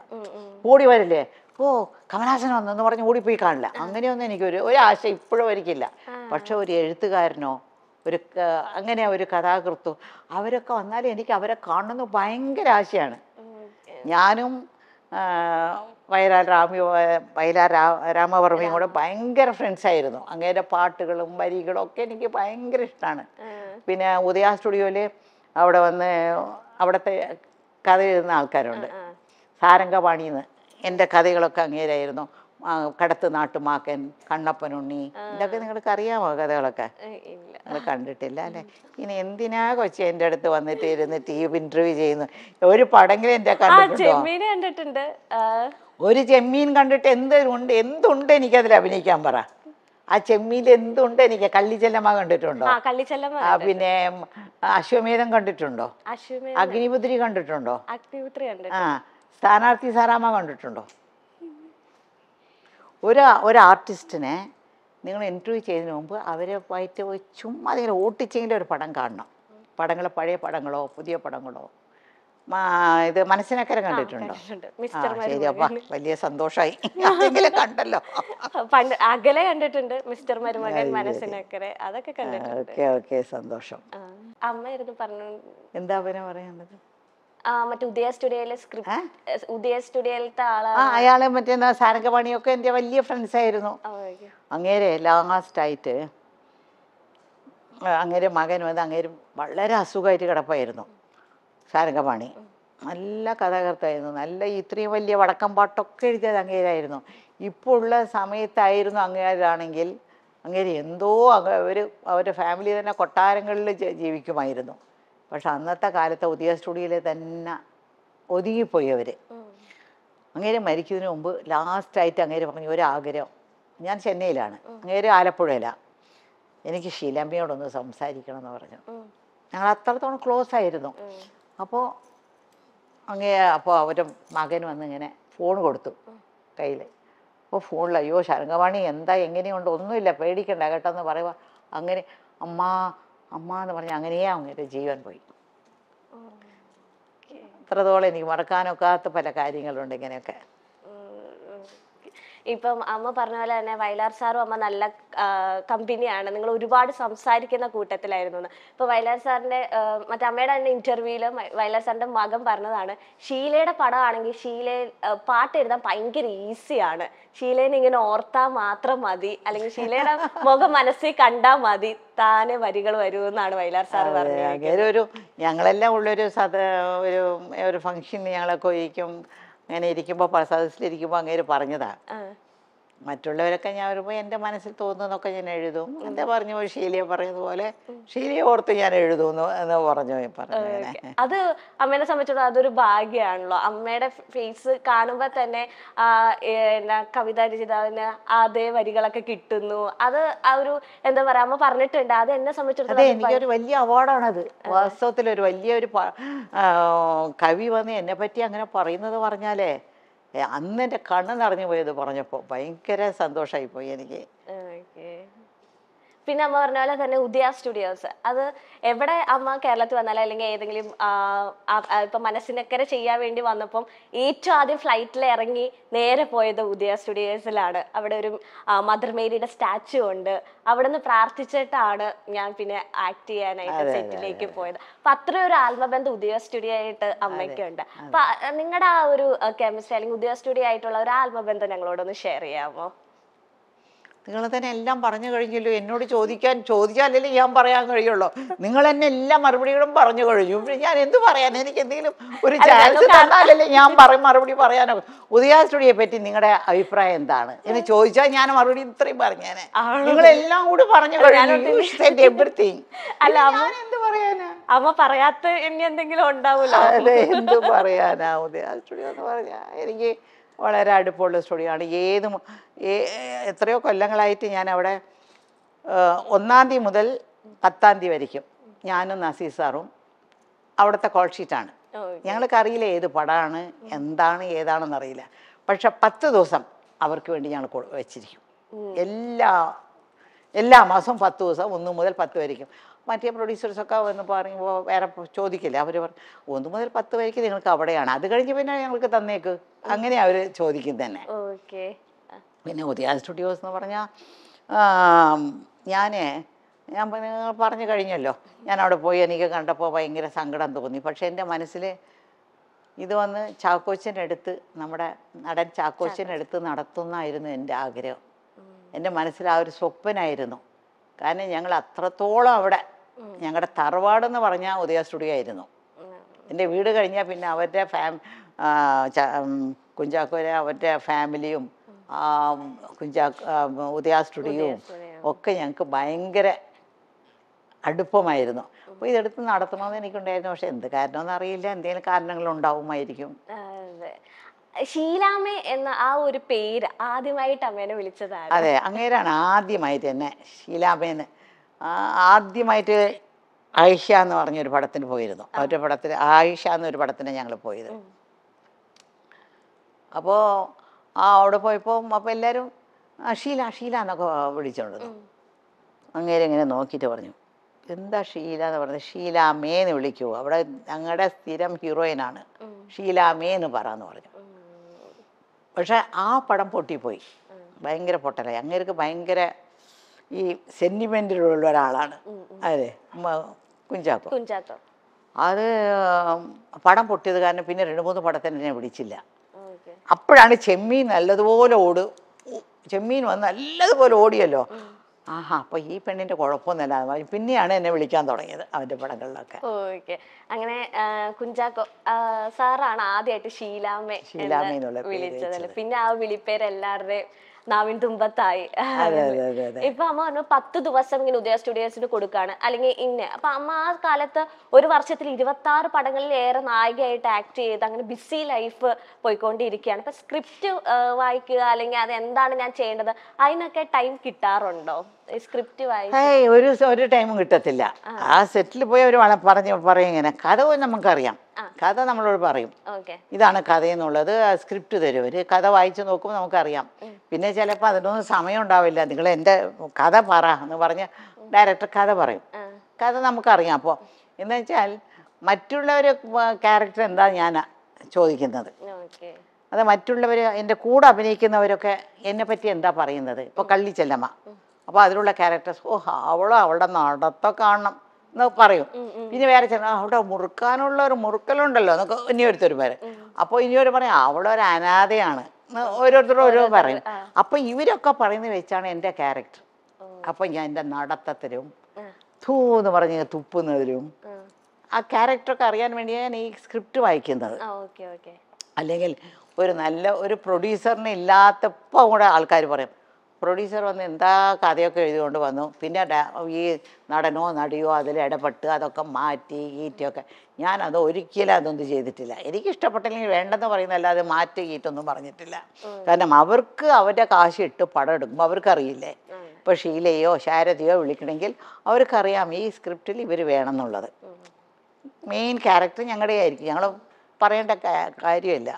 A: ഓടി വരില്ലേ ഓ കമലാസൻ വന്നെന്ന് പറഞ്ഞ് ഓടിപ്പോയി കാണില്ല അങ്ങനെയൊന്നും എനിക്കൊരു ഒരു ആശയം ഇപ്പോഴും ഒരിക്കില്ല പക്ഷെ ഒരു എഴുത്തുകാരനോ ഒരു അങ്ങനെ ഒരു കഥാകൃത്തും അവരൊക്കെ വന്നാൽ എനിക്ക് അവരെ കാണണമെന്ന് ഭയങ്കര ആശയാണ് ഞാനും വയലാർ രാമി വയലാർ രാ രാമവർമ്മയും കൂടെ ഭയങ്കര ഫ്രണ്ട്സായിരുന്നു അങ്ങേരെ പാട്ടുകളും വരികളും ഒക്കെ എനിക്ക് ഭയങ്കര ഇഷ്ടമാണ് പിന്നെ ഉദയ സ്റ്റുഡിയോയിൽ അവിടെ വന്ന് അവിടുത്തെ കഥ എഴുതുന്ന ആൾക്കാരുണ്ട് സാരംഗപാണിന്ന് എൻ്റെ കഥകളൊക്കെ അങ്ങേരായിരുന്നു കടത്ത് നാട്ടുമാക്കൻ കണ്ണപ്പനുണ്ണി ഇതൊക്കെ നിങ്ങൾക്ക് അറിയാമോ കഥകളൊക്കെ നിങ്ങൾ കണ്ടിട്ടില്ല അല്ലെ ഇനി എന്തിനാ കൊച്ചി എന്റെ അടുത്ത് വന്നിട്ട് ഇരുന്ന് ടി വി ഇന്റർവ്യൂ ചെയ്യുന്നു ഒരു പടെങ്കിലും എന്റെ കണ്ടിട്ടുണ്ട് ഒരു ചെമ്മീൻ കണ്ടിട്ട് എന്തുണ്ട് എന്തുണ്ട് എനിക്കതിൽ അഭിനയിക്കാൻ പറ ആ ചെമ്മീൽ എന്തുണ്ട് എനിക്ക് കള്ളിച്ചെല്ലമ്മ കണ്ടിട്ടുണ്ടോ പിന്നെ അശ്വമേധം കണ്ടിട്ടുണ്ടോ അഗ്നിപുത്രി കണ്ടിട്ടുണ്ടോ ആ സ്ഥാനാർത്ഥി സാറാമ്മ കണ്ടിട്ടുണ്ടോ ഒരു ഒരു ആർട്ടിസ്റ്റിനെ നിങ്ങൾ ഇൻ്റർവ്യൂ ചെയ്തതിന് മുമ്പ് അവരെ വയറ്റ് ചുമ്മാ അതിങ്ങനെ ഓട്ടിച്ചെങ്കിലും ഒരു പടം കാണണം പടങ്ങൾ പഴയ പടങ്ങളോ പുതിയ പടങ്ങളോ ഇത് മനസ്സിനക്കര കണ്ടിട്ടുണ്ടോ ശരി അപ്പ വലിയ സന്തോഷമായി അതെങ്കിലും
B: കണ്ടല്ലോ പണ്ട് അകലെ കണ്ടിട്ടുണ്ട് മിസ്റ്റർ മരുമകൻ മനസ്സിനക്കര അതൊക്കെ കണ്ടിട്ടുണ്ട് ഓക്കെ
A: ഓക്കെ സന്തോഷം
B: അമ്മ ഇരുന്ന് പറഞ്ഞു
A: എന്താ പിന്നെ പറയാനുള്ളത്
B: മറ്റേ ഉദയ സ്റ്റുഡിയോയിലെ സ്ക്രിപ്റ്റ് ഉദയ സ്റ്റുഡിയോയിലത്തെ അയാളെ
A: മറ്റേ സാരംഗപാണിയൊക്കെ എൻ്റെ വലിയ ഫ്രണ്ട്സ് ആയിരുന്നു അങ്ങേരെ ലാസ്റ്റ് ആയിട്ട് അങ്ങേരെ മകൻ വന്ന് അങ്ങേര് വളരെ അസുഖമായിട്ട് കിടപ്പായിരുന്നു സാരംഗപാണി നല്ല കഥാകൃത്തായിരുന്നു നല്ല ഇത്രയും വലിയ വടക്കം പാട്ടൊക്കെ എഴുതിയത് അങ്ങേരായിരുന്നു ഇപ്പോൾ ഉള്ള സമയത്തായിരുന്നു അങ്ങേരാണെങ്കിൽ അങ്ങേര് എന്തോ അവർ അവരുടെ ഫാമിലി തന്നെ കൊട്ടാരങ്ങളിൽ ജീവിക്കുമായിരുന്നു പക്ഷെ അന്നത്തെ കാലത്തെ ഉദയ സ്റ്റുഡിയോയിൽ തന്നെ ഒതുങ്ങിപ്പോയവർ അങ്ങേര് മരിക്കുന്നതിന് മുമ്പ് ലാസ്റ്റായിട്ട് അങ്ങേര് പറഞ്ഞു ഒരാഗ്രഹം ഞാൻ ചെന്നൈയിലാണ് അങ്ങേര് ആലപ്പുഴയിലാണ് എനിക്ക് ഷീലമ്മയോടൊന്ന് സംസാരിക്കണം എന്ന് പറഞ്ഞു ഞങ്ങൾ അത്രത്തോളം ക്ലോസ് ആയിരുന്നു അപ്പോൾ അങ്ങേ അപ്പോൾ അവരുടെ മകൻ വന്ന് ഇങ്ങനെ ഫോൺ കൊടുത്തു കയ്യിൽ അപ്പോൾ ഫോണിൽ അയ്യോ ശരംഗപാണി എന്താ എങ്ങനെയുണ്ട് ഒന്നുമില്ല പേടിക്കണ്ട കേട്ടോ എന്ന് പറയുക അങ്ങനെ അമ്മ അമ്മ എന്ന് പറഞ്ഞാൽ അങ്ങനെയേ അങ്ങേരെ ജീവൻ പോയി അത്രത്തോളം എനിക്ക് മറക്കാനൊക്കാത്ത പല കാര്യങ്ങളുണ്ട് ഇങ്ങനെയൊക്കെ
B: ഇപ്പം അമ്മ പറഞ്ഞ പോലെ തന്നെ വയലാർ സാറും അമ്മ നല്ല കമ്പനിയാണ് നിങ്ങൾ ഒരുപാട് സംസാരിക്കുന്ന കൂട്ടത്തിലായിരുന്നു ഇപ്പൊ വയലാർ സാറിന്റെ മറ്റേ അമ്മയുടെ തന്നെ ഇൻ്റർവ്യൂവിൽ വയലാർ സാറിന്റെ മകൻ പറഞ്ഞതാണ് ഷീലയുടെ പടമാണെങ്കിൽ ഷീലയിൽ പാട്ട് എഴുതാൻ ഭയങ്കര ഈസിയാണ് ഷീലേനെ ഇങ്ങനെ ഓർത്താൽ മാത്രം മതി അല്ലെങ്കിൽ ഷീലയുടെ മുഖം മനസ്സിൽ കണ്ടാൽ മതി താനെ വരികൾ വരൂ എന്നാണ് വയലാർ സാർ പറഞ്ഞത് ഒരു
A: ഞങ്ങളെല്ലാം ഉള്ളൊരു സദ ഒരു ഒരു ഫംഗ്ഷന് ഞങ്ങളെ കൊയ്ക്കും അങ്ങനെ ഇരിക്കുമ്പോ സദസ്സിലിരിക്കുമ്പോൾ അങ്ങേര് പറഞ്ഞതാ മറ്റുള്ളവരൊക്കെ ഞാൻ വരുമ്പോൾ എൻ്റെ മനസ്സിൽ തോന്നുന്നതൊക്കെ ഞാൻ എഴുതും എന്താ പറഞ്ഞു പറയുന്ന പോലെ ശീലിയ ഓർത്ത് ഞാൻ എഴുതും എന്ന് പറഞ്ഞു പറഞ്ഞു
B: അത് അമ്മേനെ സംബന്ധിച്ചിടത്തോളം അതൊരു ഭാഗ്യമാണല്ലോ അമ്മയുടെ ഫേസ് കാണുമ്പോൾ തന്നെ എന്നാ കവിതാ രചിതാവിന് അതേ വരികളൊക്കെ കിട്ടുന്നു അത് ആ ഒരു എന്താ പറയാ അമ്മ പറഞ്ഞിട്ടുണ്ട് അത് എന്നെ സംബന്ധിച്ചിടത്തോളം എനിക്കൊരു
A: വലിയ അവാർഡാണത് വാസ്തവത്തിൽ ഒരു വലിയ ഒരു കവി വന്ന് എന്നെ പറ്റി അങ്ങനെ പറയുന്നത് പറഞ്ഞാലേ അന്നെൻ്റെ കണ്ണ് നിറഞ്ഞു പോയത് പറഞ്ഞപ്പോൾ ഭയങ്കര പോയി എനിക്ക്
B: പിന്നെ അമ്മ പറഞ്ഞ പോലെ തന്നെ ഉദയ സ്റ്റുഡിയോസ് അത് എവിടെ അമ്മ കേരളത്തിൽ വന്നാലും അല്ലെങ്കിൽ ഏതെങ്കിലും ഇപ്പൊ മനസ്സിനക്കരെ ചെയ്യാൻ വേണ്ടി വന്നപ്പം ഏറ്റവും ആദ്യം ഫ്ലൈറ്റിൽ ഇറങ്ങി നേരെ പോയത് ഉദയ സ്റ്റുഡിയോസിലാണ് അവിടെ ഒരു മദർ മേരിയുടെ സ്റ്റാച്ചു ഉണ്ട് അവിടെ നിന്ന് പ്രാർത്ഥിച്ചിട്ടാണ് ഞാൻ പിന്നെ ആക്ട് ചെയ്യാനായിട്ട് സെറ്റിലേക്ക് പോയത് അപ്പൊ അത്രയും ഒരു ആത്മബന്ധം ഉദയ സ്റ്റുഡിയോ ആയിട്ട് അമ്മയ്ക്കുണ്ട് അപ്പൊ നിങ്ങളുടെ ആ ഒരു കെമിസ്ട്രി അല്ലെങ്കിൽ ഉദയ സ്റ്റുഡിയോ ആയിട്ടുള്ള ഒരു ആത്മബന്ധം ഞങ്ങളോടൊന്ന് ഷെയർ ചെയ്യാമോ
A: നിങ്ങൾ തന്നെ എല്ലാം പറഞ്ഞു കഴിഞ്ഞല്ലോ എന്നോട് ചോദിക്കാൻ ചോദിച്ചാലല്ലേ ഞാൻ പറയാൻ കഴിയുള്ളൂ നിങ്ങൾ തന്നെ എല്ലാ മറുപടികളും പറഞ്ഞു കഴിഞ്ഞു ഞാൻ എന്ത് പറയാൻ എനിക്ക് എന്തെങ്കിലും ഒരു ചാൻസ് തന്നാലല്ലേ ഞാൻ പറയും മറുപടി പറയാനോ ഉദയ സ്റ്റുഡിയെ പറ്റി നിങ്ങളുടെ അഭിപ്രായം എന്താണ് എന്ന് ചോദിച്ചാൽ ഞാൻ മറുപടി ഇത്രയും പറഞ്ഞേ
B: നിങ്ങൾ എല്ലാം കൂടി പറഞ്ഞു കഴിഞ്ഞു അല്ല ഞാൻ പറയാനാ അമ്മ പറയാത്ത ഇനി എന്തെങ്കിലും ഉണ്ടാവൂലോ എന്ത് പറയാനാ
A: ഉദയ സ്റ്റുഡിയോ എന്ന് പറഞ്ഞാൽ എനിക്ക് വളരെ അടുപ്പമുള്ള സ്റ്റുഡിയോ ആണ് ഏത് എത്രയോ കൊല്ലങ്ങളായിട്ട് ഞാൻ അവിടെ ഒന്നാം തീയതി മുതൽ പത്താം തീയതി വരയ്ക്കും ഞാനും നസീർ സാറും അവിടുത്തെ കോൾ ഷീറ്റാണ് അറിയില്ല ഏത് പടമാണ് എന്താണ് ഏതാണെന്ന് അറിയില്ല പക്ഷെ പത്ത് ദിവസം അവർക്ക് വേണ്ടി ഞങ്ങൾ വെച്ചിരിക്കും എല്ലാ എല്ലാ മാസവും പത്ത് ദിവസം ഒന്ന് മുതൽ പത്ത് വരയ്ക്കും മറ്റേ പ്രൊഡ്യൂസേഴ്സൊക്കെ വന്ന് പറയുമ്പോൾ വേറെ ചോദിക്കില്ല അവർ പറഞ്ഞു ഒന്ന് മുതൽ പത്ത് വരയ്ക്ക് നിങ്ങൾക്ക് അവിടെയാണ് അത് കഴിഞ്ഞ് പിന്നെ ഞങ്ങൾക്ക് തന്നേക്ക് അങ്ങനെ അവർ ചോദിക്കും തന്നെ പിന്നെ ഉദയ സ്റ്റുഡിയോസ് എന്ന് പറഞ്ഞാൽ ഞാൻ ഞാൻ നിങ്ങൾ പറഞ്ഞു കഴിഞ്ഞല്ലോ ഞാൻ അവിടെ പോയി എനിക്ക് കണ്ടപ്പോൾ ഭയങ്കര സങ്കടം തോന്നി പക്ഷേ എൻ്റെ മനസ്സിൽ ഇത് വന്ന് ചാക്കോച്ചനടുത്ത് നമ്മുടെ നടൻ ചാക്കോച്ചനടുത്ത് നടത്തുന്നായിരുന്നു എൻ്റെ ആഗ്രഹം എൻ്റെ മനസ്സിൽ ആ ഒരു സ്വപ്നമായിരുന്നു കാരണം ഞങ്ങൾ അത്രത്തോളം അവിടെ ഞങ്ങളുടെ തറവാടെന്ന് പറഞ്ഞാൽ ഉദയ സ്റ്റുഡിയോ ആയിരുന്നു എൻ്റെ വീട് കഴിഞ്ഞാൽ പിന്നെ അവരുടെ ഫാം കുഞ്ചാക്കോരെ അവരുടെ ഫാമിലിയും കുഞ്ചാക്ക ഉദയ സ്റ്റുഡിയോയും ഒക്കെ ഞങ്ങൾക്ക് ഭയങ്കര അടുപ്പമായിരുന്നു അപ്പോൾ ഇതെടുത്ത് നടത്തണമെന്ന് എനിക്കുണ്ടായിരുന്നു പക്ഷെ എന്ത് കാരണമെന്ന് അറിയില്ല എന്തെങ്കിലും കാരണങ്ങളുണ്ടാവുമായിരിക്കും
B: ഷീലാമ്മ എന്ന ആ ഒരു പേര് ആദ്യമായിട്ട് അമ്മേനെ വിളിച്ചതാണ് അതെ
A: അങ്ങേരാണ് ആദ്യമായിട്ട് തന്നെ ഷീലാമ്മേന്ന് ആദ്യമായിട്ട് ആയിഷ എന്ന് പറഞ്ഞൊരു പടത്തിന് പോയിരുന്നു അവരുടെ പടത്തിൽ ആയിഷ എന്നൊരു പടത്തിന് ഞങ്ങൾ പോയത് അപ്പോൾ ആ അവിടെ പോയപ്പോൾ അപ്പോൾ എല്ലാവരും അഷീല അഷീല എന്നൊക്കെ വിളിച്ചോണ്ടത് അങ്ങനെ ഇങ്ങനെ നോക്കിയിട്ട് പറഞ്ഞു എന്താ ഷീല എന്ന് പറഞ്ഞത് ഷീലാമേ എന്ന് വിളിക്കൂ അവിടെ ഞങ്ങളുടെ സ്ഥിരം ഹീറോയിനാണ് ഷീലാമേ എന്ന് പറ എന്ന് പറഞ്ഞു പക്ഷെ ആ പടം പൊട്ടിപ്പോയി ഭയങ്കര പൊട്ടലായി അങ്ങേർക്ക് ഭയങ്കര ഈ സെന്റിമെന്റിലുള്ള ഒരാളാണ് അതെ കുഞ്ചാക്കോ കുഞ്ചാക്കോ അത് പടം പൊട്ടിയത് കാരണം പിന്നെ രണ്ട് മൂന്ന് പടത്തിന് ഞാൻ വിളിച്ചില്ല അപ്പോഴാണ് ചെമ്മീൻ നല്ലതുപോലെ ഓട് ചെമ്മീൻ വന്ന് നല്ലതുപോലെ ഓടിയല്ലോ ആഹാ അപ്പൊ ഈ പെണ്ണിന്റെ കുഴപ്പമൊന്നുമില്ല പിന്നെയാണ് എന്നെ വിളിക്കാൻ തുടങ്ങിയത് അവന്റെ പടങ്ങളിലൊക്കെ
B: അങ്ങനെ കുഞ്ചാക്കോ സാറാണ് ആദ്യമായിട്ട് ഷീലാമ്മ ഷീലാമ്മ വിളിച്ചതല്ലേ പിന്നെ ആ വിളിപ്പേരെല്ലാവരുടെയും നാവിൻ തുമ്പത്തായി ഇപ്പൊ അമ്മ പറഞ്ഞു പത്ത് ദിവസം ഇങ്ങനെ ഉദയ സ്റ്റുഡിയോസിന് കൊടുക്കാണ് അല്ലെങ്കിൽ ഇന്ന് അപ്പൊ അമ്മ ആ കാലത്ത് ഒരു വർഷത്തിൽ ഇരുപത്തി ആറ് പടങ്ങളിലേറെ നായികയായിട്ട് ആക്ട് ചെയ്ത് അങ്ങനെ ബിസി ലൈഫ് പോയിക്കൊണ്ടിരിക്കുകയാണ് അപ്പൊ സ്ക്രിപ്റ്റ് വായിക്കുക അല്ലെങ്കിൽ അത് എന്താണ് ഞാൻ ചെയ്യേണ്ടത് അതിനൊക്കെ ടൈം കിട്ടാറുണ്ടോ സ്ക്രിപ്റ്റ്
A: ഒരു ഒരു ടൈമും കിട്ടത്തില്ല ആ സെറ്റിൽ പോയി അവർ പറഞ്ഞു പറയും ഇങ്ങനെ കഥ നമുക്കറിയാം കഥ നമ്മളോട് പറയും ഇതാണ് കഥ എന്നുള്ളത് സ്ക്രിപ്റ്റ് തരും ഒരു കഥ വായിച്ചു നോക്കുമ്പോൾ നമുക്കറിയാം പിന്നെ ചിലപ്പോൾ അതിനൊന്നും സമയം ഉണ്ടാവില്ല നിങ്ങൾ എൻ്റെ കഥ പറ എന്ന് പറഞ്ഞ് ഡയറക്ടർ കഥ പറയും കഥ നമുക്കറിയാം അപ്പോൾ എന്ന് വെച്ചാൽ മറ്റുള്ളവര് ക്യാരക്ടർ എന്താ ഞാൻ ചോദിക്കുന്നത് അത് മറ്റുള്ളവർ എൻ്റെ കൂടെ അഭിനയിക്കുന്നവരൊക്കെ എന്നെ പറ്റി എന്താ പറയുന്നത് ഇപ്പോൾ കള്ളിച്ചെല്ലമ്മ അപ്പോൾ അതിലുള്ള ക്യാരക്ടേഴ്സ് ഓ അവളോ അവളുടെ നടത്തം കാണണം എന്ന് പറയും ഇനി വേറെ ചെന്ന അവിടെ മുറുക്കാനുള്ള ഒരു മുറുക്കലുണ്ടല്ലോ എന്നൊക്കെ ഇനി പറയും അപ്പോൾ ഇനി ഒരു പറയും അവിടെ ഒരു അനാഥയാണ് ഓരോരുത്തരും ഓരോ പറയും അപ്പോൾ ഇവരൊക്കെ പറയുന്നത് വെച്ചാണ് എൻ്റെ ക്യാരക്ടർ അപ്പോൾ ഞാൻ എൻ്റെ നടത്തത്തിലും തൂ എന്ന് പറഞ്ഞ് തുപ്പുന്നതിലും ആ ക്യാരക്ടറൊക്കെ അറിയാൻ വേണ്ടിയാണ് ഞാൻ ഈ സ്ക്രിപ്റ്റ് വായിക്കുന്നത് അല്ലെങ്കിൽ ഒരു നല്ല ഒരു പ്രൊഡ്യൂസറിനെ ഇല്ലാത്തപ്പോൾ കൂടെ ആൾക്കാർ പറയും പ്രൊഡ്യൂസർ വന്ന് എന്താ കഥയൊക്കെ എഴുതിക്കൊണ്ട് വന്നു പിന്നെ ഈ നടനോ നടിയോ അതിൽ ഇടപെട്ട് അതൊക്കെ മാറ്റി ഈറ്റൊക്കെ ഞാനത് ഒരിക്കലും അതൊന്നും ചെയ്തിട്ടില്ല എനിക്കിഷ്ടപ്പെട്ടില്ലെങ്കിൽ വേണ്ടെന്ന് പറയുന്നല്ലാതെ മാറ്റി ഈറ്റൊന്നും പറഞ്ഞിട്ടില്ല കാരണം അവർക്ക് അവരുടെ കാശ് ഇട്ട് പടം എടുക്കുമ്പോൾ അവർക്കറിയില്ലേ ഇപ്പോൾ ഷീലയോ ശാരദയോ വിളിക്കണമെങ്കിൽ അവർക്കറിയാം ഈ സ്ക്രിപ്റ്റിൽ ഇവർ വേണമെന്നുള്ളത് മെയിൻ ക്യാരക്ടർ ഞങ്ങളുടെ ആയിരിക്കും ഞങ്ങൾ പറയേണ്ട കാര്യമില്ല